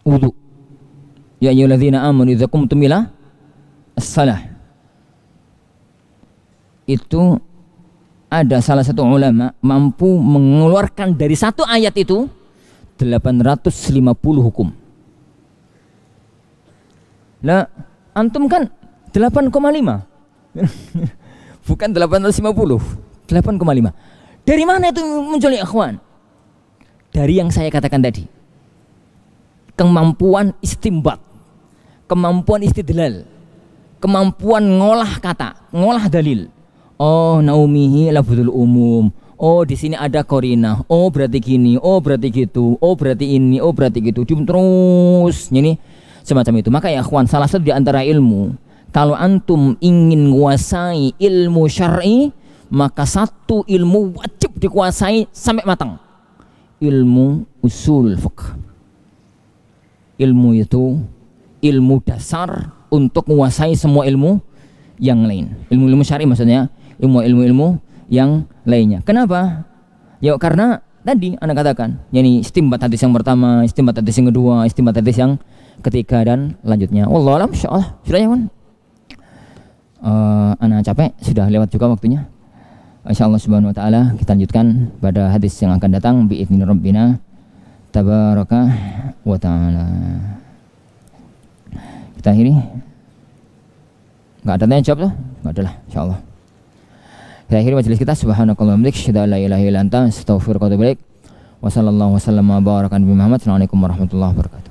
wudu. Ya ayyuhalladzina amanu idza qumtum ila salah Itu ada salah satu ulama mampu mengeluarkan dari satu ayat itu 850 hukum. Nah, antum kan 8,5. Bukan 850, 8,5. Dari mana itu muncul ya, ikhwan? Dari yang saya katakan tadi. Kemampuan istimbat, kemampuan istidlal, kemampuan ngolah kata, ngolah dalil. Oh, naumihi lafzul umum. Oh, di sini ada korina. Oh, berarti gini. Oh, berarti gitu. Oh, berarti ini. Oh, berarti gitu. Cium terus. Ini semacam itu. Maka ya, kawan, salah satu di antara ilmu, kalau antum ingin menguasai ilmu syar'i, maka satu ilmu wajib dikuasai sampai matang. Ilmu usul fiqh. Ilmu itu ilmu dasar untuk menguasai semua ilmu yang lain. Ilmu-ilmu syar'i maksudnya, ilmu-ilmu ilmu yang lainnya. Kenapa? Ya karena tadi Anda katakan, yakni istimbat hadis yang pertama, istimbat hadis yang kedua, istimbat hadis yang ketiga dan lanjutnya. Wallahu alam, insyaallah. Sudah ya, Kan? Uh, eh, anak capek, sudah lewat juga waktunya. Insyaallah subhanahu wa taala kita lanjutkan pada hadis yang akan datang bi idzni rabbina tabaraka wa taala. Kita akhiri. Enggak ada tanya jawab tuh? Enggak ada lah, insyaallah. Saya akhiri majelis kita subhanakallah hamdik syada la ilaha illa anta astaghfiruka wa atubu ilaik. Wassallallahu wasallam wa baraka Muhammad. Assalamualaikum warahmatullahi wabarakatuh.